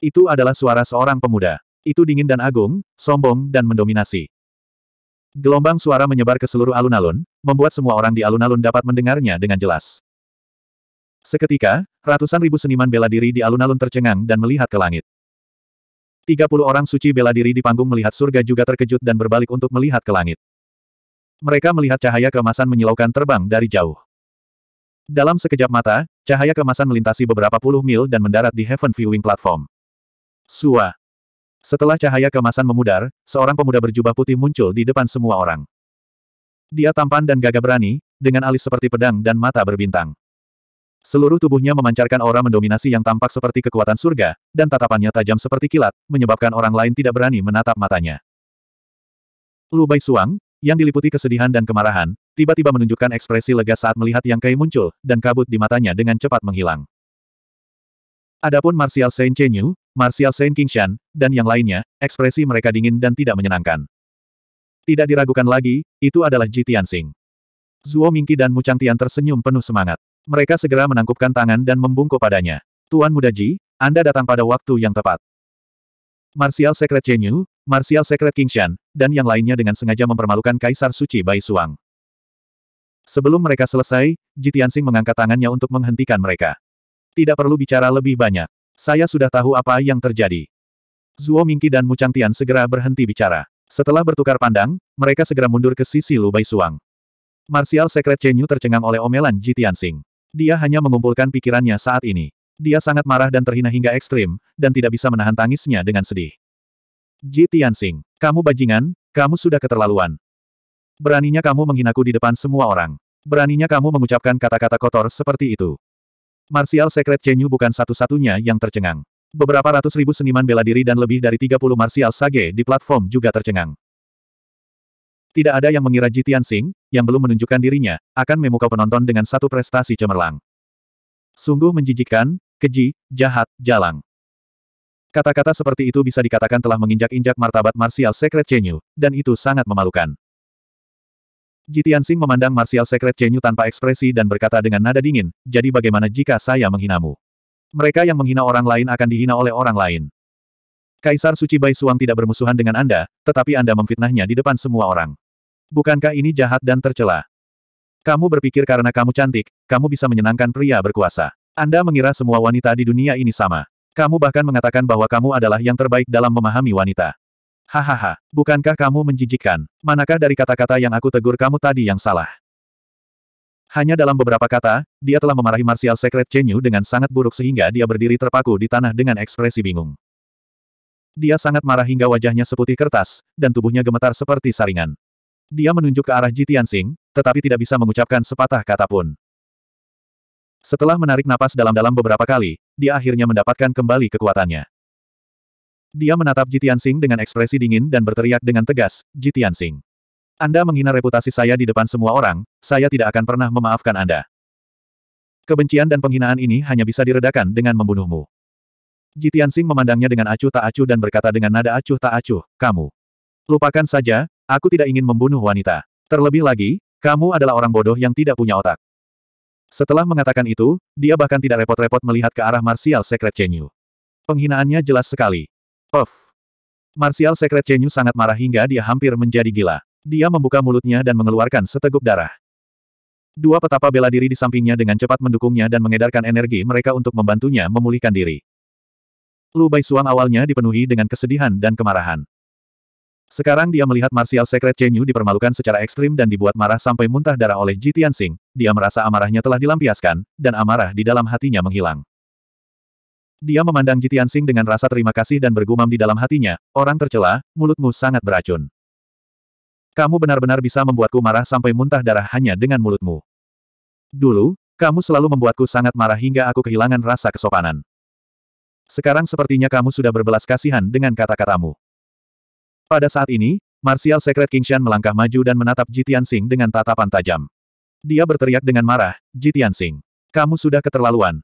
Speaker 1: Itu adalah suara seorang pemuda. Itu dingin dan agung, sombong dan mendominasi. Gelombang suara menyebar ke seluruh alun-alun, membuat semua orang di alun-alun dapat mendengarnya dengan jelas. Seketika, ratusan ribu seniman bela diri di alun-alun tercengang dan melihat ke langit. 30 orang suci bela diri di panggung melihat surga juga terkejut dan berbalik untuk melihat ke langit. Mereka melihat cahaya kemasan menyilaukan terbang dari jauh. Dalam sekejap mata, cahaya kemasan melintasi beberapa puluh mil dan mendarat di Heaven Viewing Platform. Suah. Setelah cahaya kemasan memudar, seorang pemuda berjubah putih muncul di depan semua orang. Dia tampan dan gagah berani, dengan alis seperti pedang dan mata berbintang. Seluruh tubuhnya memancarkan aura mendominasi yang tampak seperti kekuatan surga, dan tatapannya tajam seperti kilat, menyebabkan orang lain tidak berani menatap matanya. Lu Bai Suang, yang diliputi kesedihan dan kemarahan, tiba-tiba menunjukkan ekspresi lega saat melihat Yang Kai muncul, dan kabut di matanya dengan cepat menghilang. Adapun Martial Saint Chenyu, Martial Saint Kingshan, dan yang lainnya, ekspresi mereka dingin dan tidak menyenangkan. Tidak diragukan lagi, itu adalah Ji Tianxing. Zuo Mingqi dan Mu Changtian tersenyum penuh semangat. Mereka segera menangkupkan tangan dan membungkuk padanya. Tuan Muda Ji, Anda datang pada waktu yang tepat. Martial Secret Chenyu, Martial Secret Kingshan, dan yang lainnya dengan sengaja mempermalukan Kaisar Suci Bai Suang. Sebelum mereka selesai, Ji Tianxing mengangkat tangannya untuk menghentikan mereka tidak perlu bicara lebih banyak. Saya sudah tahu apa yang terjadi. Zuo Mingqi dan Mu Changtian segera berhenti bicara. Setelah bertukar pandang, mereka segera mundur ke sisi Lu Bai Suang. Marsial Chen Yu tercengang oleh omelan Ji Tianxing. Dia hanya mengumpulkan pikirannya saat ini. Dia sangat marah dan terhina hingga ekstrim, dan tidak bisa menahan tangisnya dengan sedih. Ji Tianxing, kamu bajingan, kamu sudah keterlaluan. Beraninya kamu menghinaku di depan semua orang. Beraninya kamu mengucapkan kata-kata kotor seperti itu. Martial Secret Chenyu bukan satu-satunya yang tercengang. Beberapa ratus ribu seniman bela diri dan lebih dari 30 Martial Sage di platform juga tercengang. Tidak ada yang mengira Jitian Sing, yang belum menunjukkan dirinya, akan memukau penonton dengan satu prestasi cemerlang. Sungguh menjijikkan, keji, jahat, jalang. Kata-kata seperti itu bisa dikatakan telah menginjak-injak martabat Martial Secret Chenyu, dan itu sangat memalukan. Jitian Sing memandang Martial Secret Chenyu tanpa ekspresi dan berkata dengan nada dingin, jadi bagaimana jika saya menghinamu? Mereka yang menghina orang lain akan dihina oleh orang lain. Kaisar Suci Bai Suang tidak bermusuhan dengan Anda, tetapi Anda memfitnahnya di depan semua orang. Bukankah ini jahat dan tercela? Kamu berpikir karena kamu cantik, kamu bisa menyenangkan pria berkuasa. Anda mengira semua wanita di dunia ini sama. Kamu bahkan mengatakan bahwa kamu adalah yang terbaik dalam memahami wanita. Hahaha, bukankah kamu menjijikkan? Manakah dari kata-kata yang aku tegur kamu tadi yang salah? Hanya dalam beberapa kata, dia telah memarahi Martial Secret Chenyu dengan sangat buruk sehingga dia berdiri terpaku di tanah dengan ekspresi bingung. Dia sangat marah hingga wajahnya seputih kertas, dan tubuhnya gemetar seperti saringan. Dia menunjuk ke arah Jitian Sing, tetapi tidak bisa mengucapkan sepatah kata pun. Setelah menarik napas dalam-dalam beberapa kali, dia akhirnya mendapatkan kembali kekuatannya. Dia menatap Jitian Sing dengan ekspresi dingin dan berteriak dengan tegas, Jitian Sing. Anda menghina reputasi saya di depan semua orang, saya tidak akan pernah memaafkan Anda. Kebencian dan penghinaan ini hanya bisa diredakan dengan membunuhmu. Jitian Sing memandangnya dengan acuh tak acuh dan berkata dengan nada acuh tak acuh, kamu. Lupakan saja, aku tidak ingin membunuh wanita. Terlebih lagi, kamu adalah orang bodoh yang tidak punya otak. Setelah mengatakan itu, dia bahkan tidak repot-repot melihat ke arah Martial Secret Chenyu. Penghinaannya jelas sekali. Of. Martial Secret Chenyu sangat marah hingga dia hampir menjadi gila. Dia membuka mulutnya dan mengeluarkan seteguk darah. Dua petapa bela diri di sampingnya dengan cepat mendukungnya dan mengedarkan energi mereka untuk membantunya memulihkan diri. Lu Bai Suang awalnya dipenuhi dengan kesedihan dan kemarahan. Sekarang dia melihat Martial Secret Chenyu dipermalukan secara ekstrim dan dibuat marah sampai muntah darah oleh Ji Tianxing, dia merasa amarahnya telah dilampiaskan, dan amarah di dalam hatinya menghilang. Dia memandang Jitiansing dengan rasa terima kasih dan bergumam di dalam hatinya, orang tercela, mulutmu sangat beracun. Kamu benar-benar bisa membuatku marah sampai muntah darah hanya dengan mulutmu. Dulu, kamu selalu membuatku sangat marah hingga aku kehilangan rasa kesopanan. Sekarang sepertinya kamu sudah berbelas kasihan dengan kata-katamu. Pada saat ini, Martial Secret Kingshan melangkah maju dan menatap Jitiansing dengan tatapan tajam. Dia berteriak dengan marah, Jitiansing. Kamu sudah keterlaluan,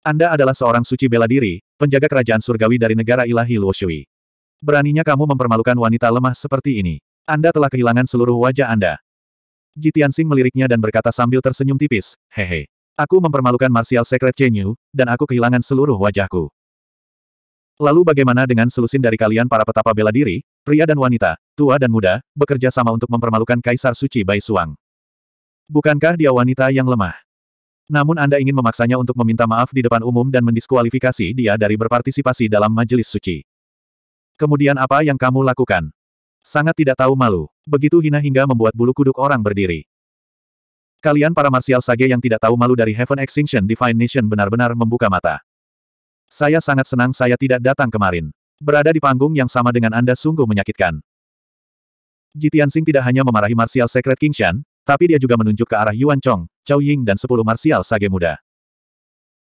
Speaker 1: anda adalah seorang suci bela diri, penjaga kerajaan surgawi dari negara ilahi Luoshui. Beraninya kamu mempermalukan wanita lemah seperti ini. Anda telah kehilangan seluruh wajah Anda. Jitian Sing meliriknya dan berkata sambil tersenyum tipis, hehe. Aku mempermalukan Martial Secret Chenyu, dan aku kehilangan seluruh wajahku. Lalu bagaimana dengan selusin dari kalian para petapa bela diri, pria dan wanita, tua dan muda, bekerja sama untuk mempermalukan Kaisar Suci Bai Suang? Bukankah dia wanita yang lemah? Namun Anda ingin memaksanya untuk meminta maaf di depan umum dan mendiskualifikasi dia dari berpartisipasi dalam majelis suci. Kemudian apa yang kamu lakukan? Sangat tidak tahu malu. Begitu hina hingga membuat bulu kuduk orang berdiri. Kalian para martial sage yang tidak tahu malu dari Heaven Extinction Divine Nation benar-benar membuka mata. Saya sangat senang saya tidak datang kemarin. Berada di panggung yang sama dengan Anda sungguh menyakitkan. Jitian Sing tidak hanya memarahi Martial Secret Kingshan. Tapi dia juga menunjuk ke arah Yuan Chong, Chao Ying dan sepuluh marsial sage muda.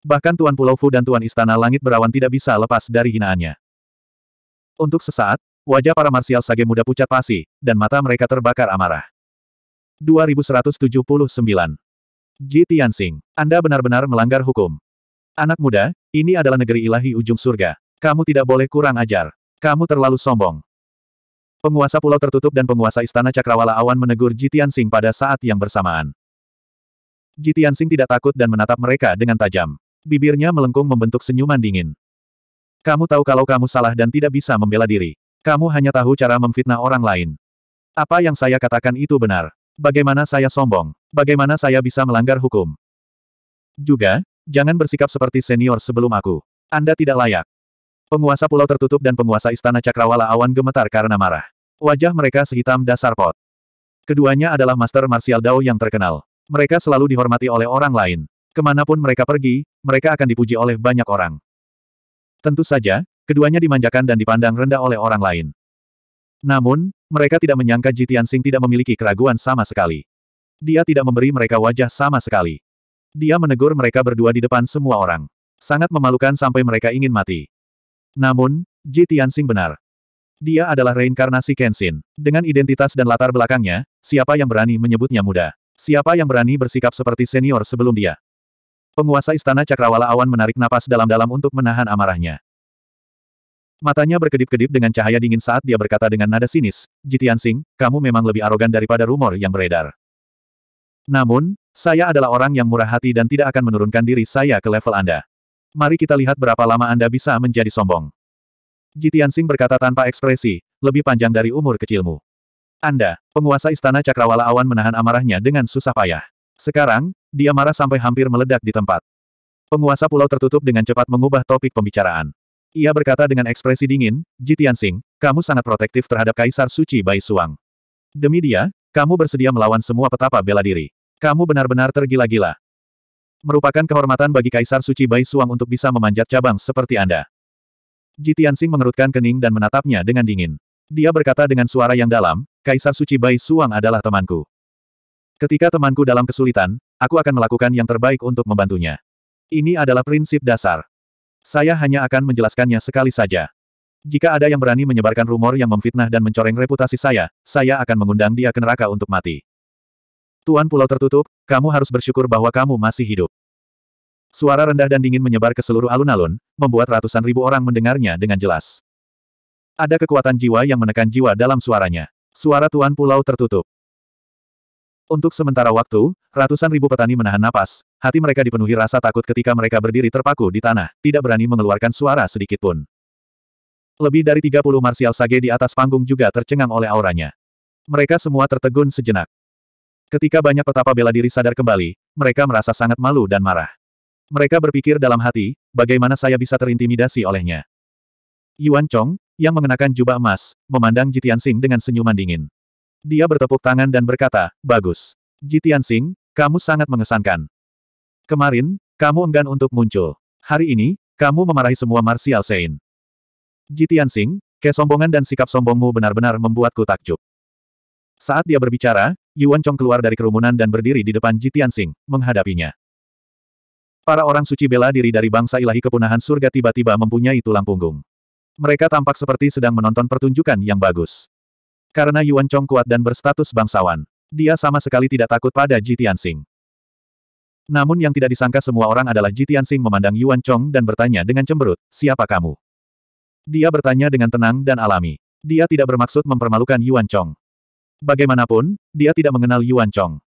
Speaker 1: Bahkan Tuan Pulau Fu dan Tuan Istana Langit Berawan tidak bisa lepas dari hinaannya. Untuk sesaat, wajah para marsial sage muda pucat pasi, dan mata mereka terbakar amarah. 2179 Ji Tianxing, Anda benar-benar melanggar hukum. Anak muda, ini adalah negeri ilahi ujung surga. Kamu tidak boleh kurang ajar. Kamu terlalu sombong. Penguasa pulau tertutup dan penguasa istana Cakrawala Awan menegur Jitian Sing pada saat yang bersamaan. Jitian Sing tidak takut dan menatap mereka dengan tajam. Bibirnya melengkung membentuk senyuman dingin. Kamu tahu kalau kamu salah dan tidak bisa membela diri. Kamu hanya tahu cara memfitnah orang lain. Apa yang saya katakan itu benar. Bagaimana saya sombong? Bagaimana saya bisa melanggar hukum? Juga, jangan bersikap seperti senior sebelum aku. Anda tidak layak. Penguasa pulau tertutup dan penguasa istana Cakrawala Awan gemetar karena marah. Wajah mereka sehitam dasar pot. Keduanya adalah master martial Dao yang terkenal. Mereka selalu dihormati oleh orang lain. Kemanapun mereka pergi, mereka akan dipuji oleh banyak orang. Tentu saja, keduanya dimanjakan dan dipandang rendah oleh orang lain. Namun, mereka tidak menyangka Jitian Sing tidak memiliki keraguan sama sekali. Dia tidak memberi mereka wajah sama sekali. Dia menegur mereka berdua di depan semua orang. Sangat memalukan sampai mereka ingin mati. Namun, Jitian Sing benar. Dia adalah reinkarnasi Kenshin. Dengan identitas dan latar belakangnya, siapa yang berani menyebutnya muda? Siapa yang berani bersikap seperti senior sebelum dia? Penguasa Istana Cakrawala Awan menarik napas dalam-dalam untuk menahan amarahnya. Matanya berkedip-kedip dengan cahaya dingin saat dia berkata dengan nada sinis, Jitian Singh, kamu memang lebih arogan daripada rumor yang beredar. Namun, saya adalah orang yang murah hati dan tidak akan menurunkan diri saya ke level Anda. Mari kita lihat berapa lama Anda bisa menjadi sombong. Jitian Sing berkata tanpa ekspresi, lebih panjang dari umur kecilmu. Anda, penguasa istana Cakrawala Awan menahan amarahnya dengan susah payah. Sekarang, dia marah sampai hampir meledak di tempat. Penguasa pulau tertutup dengan cepat mengubah topik pembicaraan. Ia berkata dengan ekspresi dingin, Jitian Sing, kamu sangat protektif terhadap Kaisar Suci Bai Suang. Demi dia, kamu bersedia melawan semua petapa bela diri. Kamu benar-benar tergila-gila. Merupakan kehormatan bagi Kaisar Suci Bai Suang untuk bisa memanjat cabang seperti Anda. Ji Tianxing mengerutkan kening dan menatapnya dengan dingin. Dia berkata dengan suara yang dalam, Kaisar Suci Bai Suang adalah temanku. Ketika temanku dalam kesulitan, aku akan melakukan yang terbaik untuk membantunya. Ini adalah prinsip dasar. Saya hanya akan menjelaskannya sekali saja. Jika ada yang berani menyebarkan rumor yang memfitnah dan mencoreng reputasi saya, saya akan mengundang dia ke neraka untuk mati. Tuan Pulau Tertutup, kamu harus bersyukur bahwa kamu masih hidup. Suara rendah dan dingin menyebar ke seluruh alun-alun, membuat ratusan ribu orang mendengarnya dengan jelas. Ada kekuatan jiwa yang menekan jiwa dalam suaranya. Suara Tuan Pulau tertutup. Untuk sementara waktu, ratusan ribu petani menahan napas, hati mereka dipenuhi rasa takut ketika mereka berdiri terpaku di tanah, tidak berani mengeluarkan suara sedikitpun. Lebih dari 30 Marsial Sage di atas panggung juga tercengang oleh auranya. Mereka semua tertegun sejenak. Ketika banyak petapa bela diri sadar kembali, mereka merasa sangat malu dan marah. Mereka berpikir dalam hati, bagaimana saya bisa terintimidasi olehnya. Yuan Chong, yang mengenakan jubah emas, memandang Jitian Sing dengan senyuman dingin. Dia bertepuk tangan dan berkata, Bagus. Jitian Sing, kamu sangat mengesankan. Kemarin, kamu enggan untuk muncul. Hari ini, kamu memarahi semua Martial Sein. Jitian Sing, kesombongan dan sikap sombongmu benar-benar membuatku takjub. Saat dia berbicara, Yuan Chong keluar dari kerumunan dan berdiri di depan Jitian Sing, menghadapinya. Para orang suci bela diri dari bangsa ilahi kepunahan surga tiba-tiba mempunyai tulang punggung. Mereka tampak seperti sedang menonton pertunjukan yang bagus. Karena Yuan Chong kuat dan berstatus bangsawan, dia sama sekali tidak takut pada Ji Tianxing. Namun yang tidak disangka semua orang adalah Ji Tianxing memandang Yuan Chong dan bertanya dengan cemberut, siapa kamu? Dia bertanya dengan tenang dan alami. Dia tidak bermaksud mempermalukan Yuan Chong. Bagaimanapun, dia tidak mengenal Yuan Chong.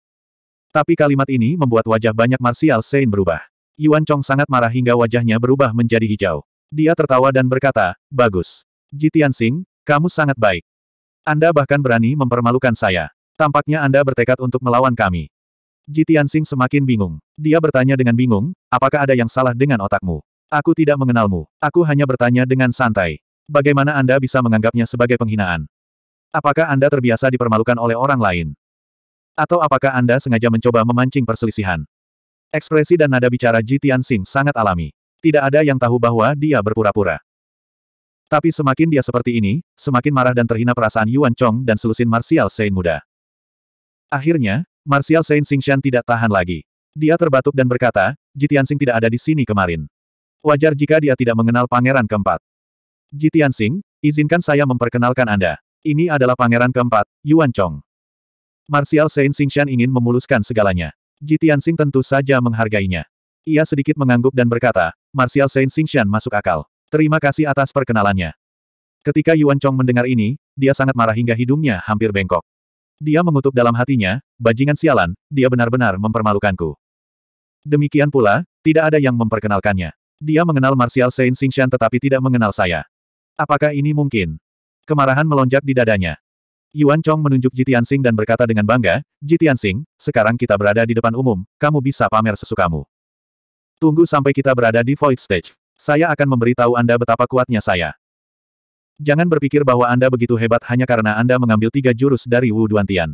Speaker 1: Tapi kalimat ini membuat wajah banyak Martial Sein berubah. Yuan Chong sangat marah hingga wajahnya berubah menjadi hijau. Dia tertawa dan berkata, Bagus. Jitian Sing, kamu sangat baik. Anda bahkan berani mempermalukan saya. Tampaknya Anda bertekad untuk melawan kami. Jitian Sing semakin bingung. Dia bertanya dengan bingung, apakah ada yang salah dengan otakmu? Aku tidak mengenalmu. Aku hanya bertanya dengan santai. Bagaimana Anda bisa menganggapnya sebagai penghinaan? Apakah Anda terbiasa dipermalukan oleh orang lain? Atau apakah Anda sengaja mencoba memancing perselisihan? Ekspresi dan nada bicara Ji Tianxing sangat alami. Tidak ada yang tahu bahwa dia berpura-pura. Tapi semakin dia seperti ini, semakin marah dan terhina perasaan Yuan Chong dan selusin Martial Sein muda. Akhirnya, Martial Sein Xingshan tidak tahan lagi. Dia terbatuk dan berkata, Tianxing tidak ada di sini kemarin. Wajar jika dia tidak mengenal pangeran keempat. Tianxing, izinkan saya memperkenalkan Anda. Ini adalah pangeran keempat, Yuan Chong. Martial Sein Xingshan ingin memuluskan segalanya. Ji Tianxing tentu saja menghargainya. Ia sedikit mengangguk dan berkata, Martial Saint Xingshan masuk akal. Terima kasih atas perkenalannya. Ketika Yuan Chong mendengar ini, dia sangat marah hingga hidungnya hampir bengkok. Dia mengutuk dalam hatinya, bajingan sialan, dia benar-benar mempermalukanku. Demikian pula, tidak ada yang memperkenalkannya. Dia mengenal Martial Saint Xingshan tetapi tidak mengenal saya. Apakah ini mungkin? Kemarahan melonjak di dadanya. Yuan Chong menunjuk Jitian Sing dan berkata dengan bangga, "Jitian Sing, sekarang kita berada di depan umum, kamu bisa pamer sesukamu. Tunggu sampai kita berada di Void Stage. Saya akan memberitahu Anda betapa kuatnya saya. Jangan berpikir bahwa Anda begitu hebat hanya karena Anda mengambil tiga jurus dari Wu Duantian.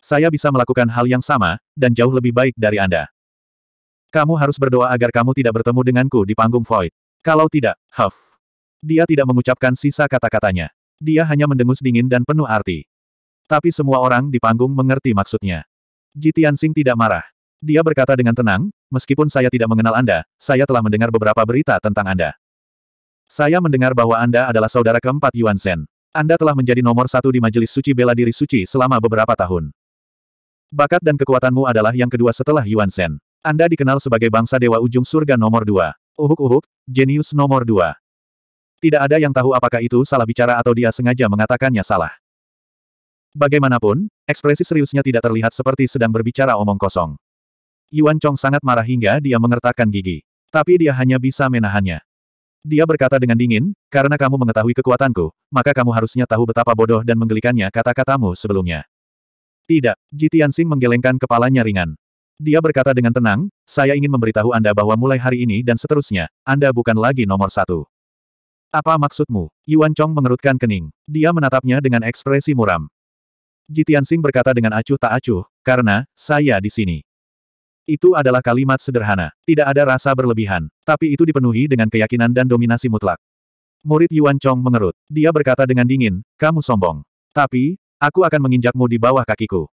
Speaker 1: Saya bisa melakukan hal yang sama, dan jauh lebih baik dari Anda. Kamu harus berdoa agar kamu tidak bertemu denganku di panggung Void. Kalau tidak, huff. Dia tidak mengucapkan sisa kata-katanya. Dia hanya mendengus dingin dan penuh arti. Tapi semua orang di panggung mengerti maksudnya. Ji Tianxing tidak marah. Dia berkata dengan tenang, meskipun saya tidak mengenal Anda, saya telah mendengar beberapa berita tentang Anda. Saya mendengar bahwa Anda adalah saudara keempat Yuan Shen. Anda telah menjadi nomor satu di majelis suci bela diri suci selama beberapa tahun. Bakat dan kekuatanmu adalah yang kedua setelah Yuan Shen. Anda dikenal sebagai bangsa dewa ujung surga nomor dua. Uhuk-uhuk, jenius nomor dua. Tidak ada yang tahu apakah itu salah bicara atau dia sengaja mengatakannya salah. Bagaimanapun, ekspresi seriusnya tidak terlihat seperti sedang berbicara omong kosong. Yuan Chong sangat marah hingga dia mengertakkan gigi. Tapi dia hanya bisa menahannya. Dia berkata dengan dingin, karena kamu mengetahui kekuatanku, maka kamu harusnya tahu betapa bodoh dan menggelikannya kata-katamu sebelumnya. Tidak, Jitian Sing menggelengkan kepalanya ringan. Dia berkata dengan tenang, saya ingin memberitahu Anda bahwa mulai hari ini dan seterusnya, Anda bukan lagi nomor satu. Apa maksudmu? Yuan Chong mengerutkan kening. Dia menatapnya dengan ekspresi muram. Jitian Sing berkata dengan acuh tak acuh, karena, saya di sini. Itu adalah kalimat sederhana, tidak ada rasa berlebihan, tapi itu dipenuhi dengan keyakinan dan dominasi mutlak. Murid Yuan Chong mengerut. Dia berkata dengan dingin, kamu sombong. Tapi, aku akan menginjakmu di bawah kakiku.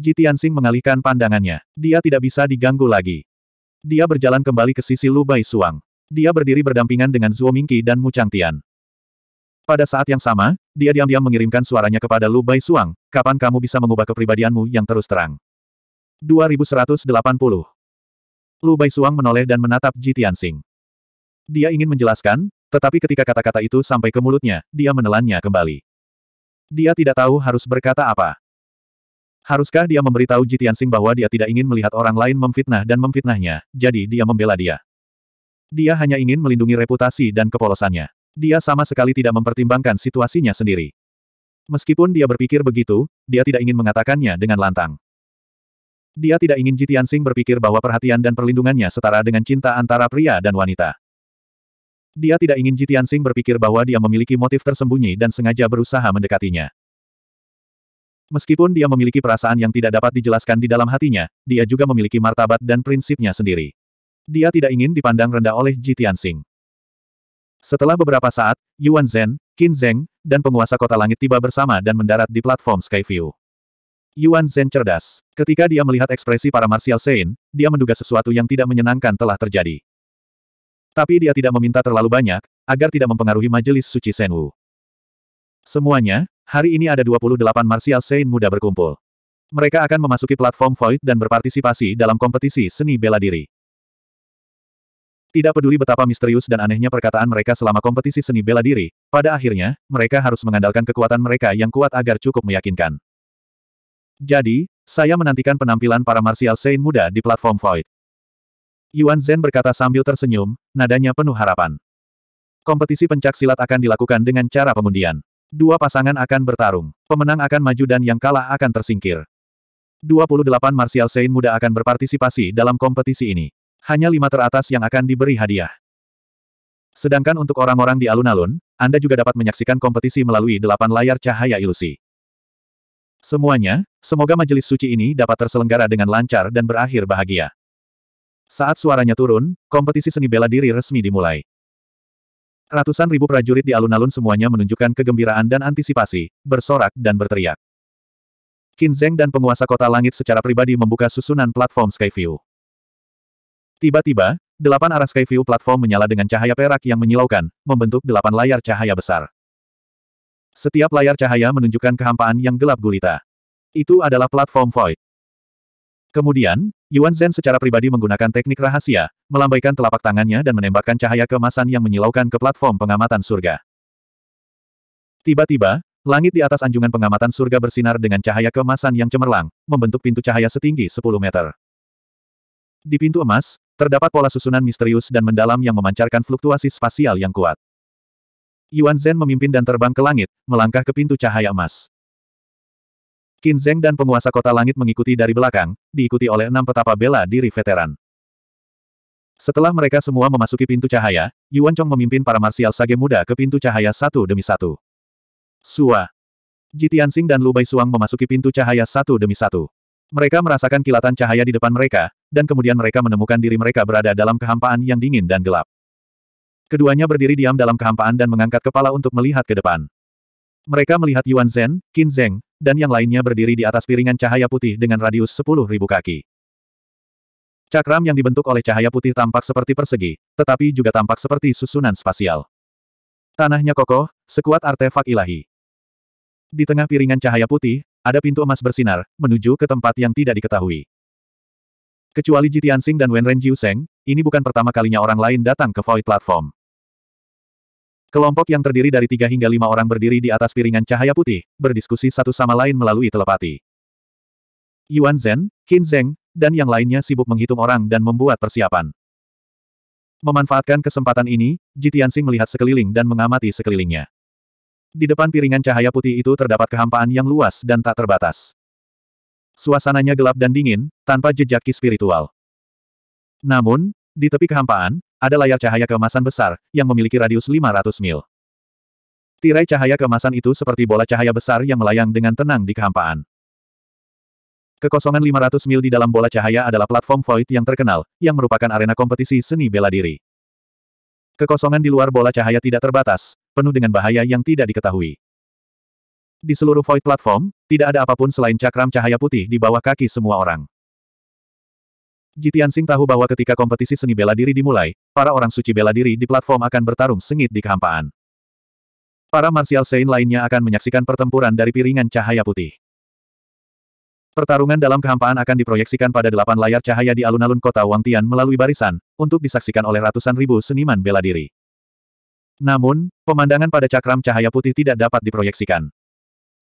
Speaker 1: Jitian Sing mengalihkan pandangannya. Dia tidak bisa diganggu lagi. Dia berjalan kembali ke sisi Lubai Suang. Dia berdiri berdampingan dengan Zuo Mingqi dan Mu Changtian. Pada saat yang sama, dia diam-diam mengirimkan suaranya kepada Lu Bai Suang, kapan kamu bisa mengubah kepribadianmu yang terus terang? 2180 Lu Bai Suang menoleh dan menatap Ji Tianxing. Dia ingin menjelaskan, tetapi ketika kata-kata itu sampai ke mulutnya, dia menelannya kembali. Dia tidak tahu harus berkata apa. Haruskah dia memberitahu Ji Tianxing bahwa dia tidak ingin melihat orang lain memfitnah dan memfitnahnya, jadi dia membela dia. Dia hanya ingin melindungi reputasi dan kepolosannya. Dia sama sekali tidak mempertimbangkan situasinya sendiri. Meskipun dia berpikir begitu, dia tidak ingin mengatakannya dengan lantang. Dia tidak ingin Jitian Sing berpikir bahwa perhatian dan perlindungannya setara dengan cinta antara pria dan wanita. Dia tidak ingin Jitian Sing berpikir bahwa dia memiliki motif tersembunyi dan sengaja berusaha mendekatinya. Meskipun dia memiliki perasaan yang tidak dapat dijelaskan di dalam hatinya, dia juga memiliki martabat dan prinsipnya sendiri. Dia tidak ingin dipandang rendah oleh Ji Tianxing. Setelah beberapa saat, Yuan Zhen, Qin Zheng, dan penguasa kota langit tiba bersama dan mendarat di platform Skyview. Yuan Zhen cerdas. Ketika dia melihat ekspresi para Martial Sein, dia menduga sesuatu yang tidak menyenangkan telah terjadi. Tapi dia tidak meminta terlalu banyak, agar tidak mempengaruhi majelis suci Senwu. Semuanya, hari ini ada 28 Martial Sein muda berkumpul. Mereka akan memasuki platform Void dan berpartisipasi dalam kompetisi seni bela diri. Tidak peduli betapa misterius dan anehnya perkataan mereka selama kompetisi seni bela diri, pada akhirnya, mereka harus mengandalkan kekuatan mereka yang kuat agar cukup meyakinkan. Jadi, saya menantikan penampilan para martial saint muda di platform Void. Yuan Zhen berkata sambil tersenyum, nadanya penuh harapan. Kompetisi pencak silat akan dilakukan dengan cara pengundian. Dua pasangan akan bertarung. Pemenang akan maju dan yang kalah akan tersingkir. 28 martial saint muda akan berpartisipasi dalam kompetisi ini hanya lima teratas yang akan diberi hadiah. Sedangkan untuk orang-orang di alun-alun, Anda juga dapat menyaksikan kompetisi melalui delapan layar cahaya ilusi. Semuanya, semoga majelis suci ini dapat terselenggara dengan lancar dan berakhir bahagia. Saat suaranya turun, kompetisi seni bela diri resmi dimulai. Ratusan ribu prajurit di alun-alun semuanya menunjukkan kegembiraan dan antisipasi, bersorak dan berteriak. Kinzeng dan penguasa kota langit secara pribadi membuka susunan platform Skyview. Tiba-tiba, delapan arah Skyview platform menyala dengan cahaya perak yang menyilaukan, membentuk delapan layar cahaya besar. Setiap layar cahaya menunjukkan kehampaan yang gelap gulita. Itu adalah platform void. Kemudian, Yuan Zhen secara pribadi menggunakan teknik rahasia, melambaikan telapak tangannya dan menembakkan cahaya kemasan yang menyilaukan ke platform pengamatan surga. Tiba-tiba, langit di atas anjungan pengamatan surga bersinar dengan cahaya kemasan yang cemerlang, membentuk pintu cahaya setinggi 10 meter. Di pintu emas, terdapat pola susunan misterius dan mendalam yang memancarkan fluktuasi spasial yang kuat. Yuan Zhen memimpin dan terbang ke langit, melangkah ke pintu cahaya emas. Qin Zheng dan penguasa kota langit mengikuti dari belakang, diikuti oleh enam petapa bela diri veteran. Setelah mereka semua memasuki pintu cahaya, Yuan Chong memimpin para marsial sage muda ke pintu cahaya satu demi satu. Sua. Jitian Tianxing dan Lu Bai Suang memasuki pintu cahaya satu demi satu. Mereka merasakan kilatan cahaya di depan mereka, dan kemudian mereka menemukan diri mereka berada dalam kehampaan yang dingin dan gelap. Keduanya berdiri diam dalam kehampaan dan mengangkat kepala untuk melihat ke depan. Mereka melihat Yuan Zhen, Qin Zeng, dan yang lainnya berdiri di atas piringan cahaya putih dengan radius 10.000 kaki. Cakram yang dibentuk oleh cahaya putih tampak seperti persegi, tetapi juga tampak seperti susunan spasial. Tanahnya kokoh, sekuat artefak ilahi. Di tengah piringan cahaya putih, ada pintu emas bersinar, menuju ke tempat yang tidak diketahui. Kecuali Jitian Sing dan Wenren Jiu ini bukan pertama kalinya orang lain datang ke Void Platform. Kelompok yang terdiri dari tiga hingga lima orang berdiri di atas piringan cahaya putih, berdiskusi satu sama lain melalui telepati. Yuan Zhen, Qin Zheng, dan yang lainnya sibuk menghitung orang dan membuat persiapan. Memanfaatkan kesempatan ini, Jitian Sing melihat sekeliling dan mengamati sekelilingnya. Di depan piringan cahaya putih itu terdapat kehampaan yang luas dan tak terbatas. Suasananya gelap dan dingin, tanpa jejak ki spiritual. Namun, di tepi kehampaan, ada layar cahaya keemasan besar, yang memiliki radius 500 mil. Tirai cahaya keemasan itu seperti bola cahaya besar yang melayang dengan tenang di kehampaan. Kekosongan 500 mil di dalam bola cahaya adalah platform void yang terkenal, yang merupakan arena kompetisi seni bela diri. Kekosongan di luar bola cahaya tidak terbatas, penuh dengan bahaya yang tidak diketahui. Di seluruh void platform, tidak ada apapun selain cakram cahaya putih di bawah kaki semua orang. Jitian Sing tahu bahwa ketika kompetisi seni bela diri dimulai, para orang suci bela diri di platform akan bertarung sengit di kehampaan. Para martial saint lainnya akan menyaksikan pertempuran dari piringan cahaya putih. Pertarungan dalam kehampaan akan diproyeksikan pada delapan layar cahaya di alun-alun kota Wangtian melalui barisan, untuk disaksikan oleh ratusan ribu seniman bela diri. Namun, pemandangan pada cakram cahaya putih tidak dapat diproyeksikan.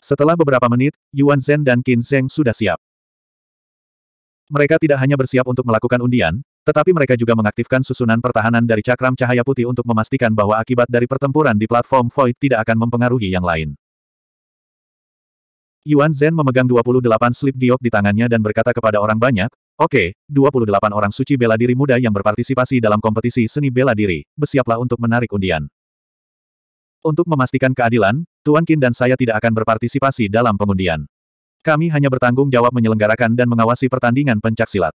Speaker 1: Setelah beberapa menit, Yuan Zhen dan Qin Zheng sudah siap. Mereka tidak hanya bersiap untuk melakukan undian, tetapi mereka juga mengaktifkan susunan pertahanan dari cakram cahaya putih untuk memastikan bahwa akibat dari pertempuran di platform Void tidak akan mempengaruhi yang lain. Yuan Zhen memegang 28 slip giok di tangannya dan berkata kepada orang banyak, Oke, okay, 28 orang suci bela diri muda yang berpartisipasi dalam kompetisi seni bela diri, bersiaplah untuk menarik undian. Untuk memastikan keadilan, Tuan Qin dan saya tidak akan berpartisipasi dalam pengundian. Kami hanya bertanggung jawab menyelenggarakan dan mengawasi pertandingan pencak silat.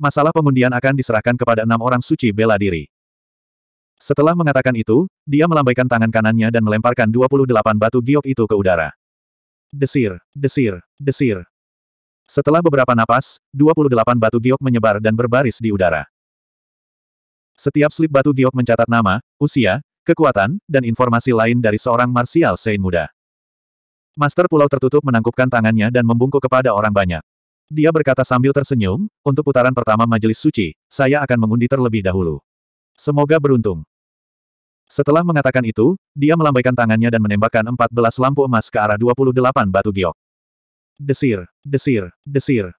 Speaker 1: Masalah pengundian akan diserahkan kepada enam orang suci bela diri. Setelah mengatakan itu, dia melambaikan tangan kanannya dan melemparkan 28 batu giok itu ke udara. Desir, desir, desir. Setelah beberapa napas, 28 batu giok menyebar dan berbaris di udara. Setiap slip batu giok mencatat nama, usia, kekuatan, dan informasi lain dari seorang martial Sein muda. Master Pulau Tertutup menangkupkan tangannya dan membungkuk kepada orang banyak. Dia berkata sambil tersenyum, untuk putaran pertama majelis suci, saya akan mengundi terlebih dahulu. Semoga beruntung. Setelah mengatakan itu, dia melambaikan tangannya dan menembakkan 14 lampu emas ke arah 28 batu giok. Desir, desir, desir.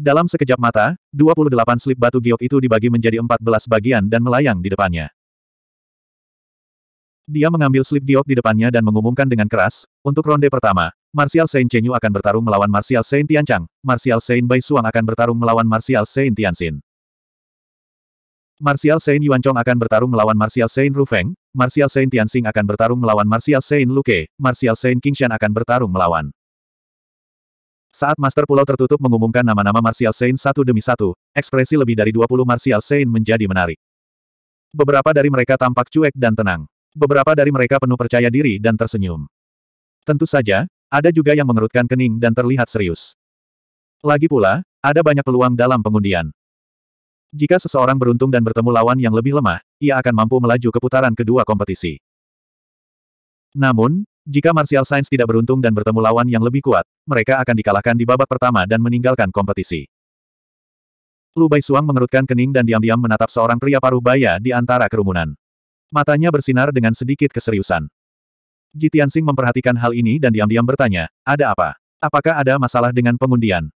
Speaker 1: Dalam sekejap mata, 28 slip batu giok itu dibagi menjadi 14 bagian dan melayang di depannya. Dia mengambil slip giok di depannya dan mengumumkan dengan keras, untuk ronde pertama, Martial Saint Chenyu akan bertarung melawan Martial Saint Tianchang, Martial Saint Bai Suang akan bertarung melawan Martial Saint Tianxin. Martial Saint Chong akan bertarung melawan Martial Saint Ru Feng. Martial Saint Tianxing akan bertarung melawan Martial Saint Luke, Martial Saint King Shan akan bertarung melawan. Saat Master Pulau Tertutup mengumumkan nama-nama Martial Saint satu demi satu, ekspresi lebih dari 20 Martial Saint menjadi menarik. Beberapa dari mereka tampak cuek dan tenang. Beberapa dari mereka penuh percaya diri dan tersenyum. Tentu saja, ada juga yang mengerutkan kening dan terlihat serius. Lagi pula, ada banyak peluang dalam pengundian. Jika seseorang beruntung dan bertemu lawan yang lebih lemah, ia akan mampu melaju ke putaran kedua kompetisi. Namun, jika Martial Science tidak beruntung dan bertemu lawan yang lebih kuat, mereka akan dikalahkan di babak pertama dan meninggalkan kompetisi. Lu Bai Suang mengerutkan kening dan diam-diam menatap seorang pria paruh baya di antara kerumunan. Matanya bersinar dengan sedikit keseriusan. Tianxing memperhatikan hal ini dan diam-diam bertanya, ada apa? Apakah ada masalah dengan pengundian?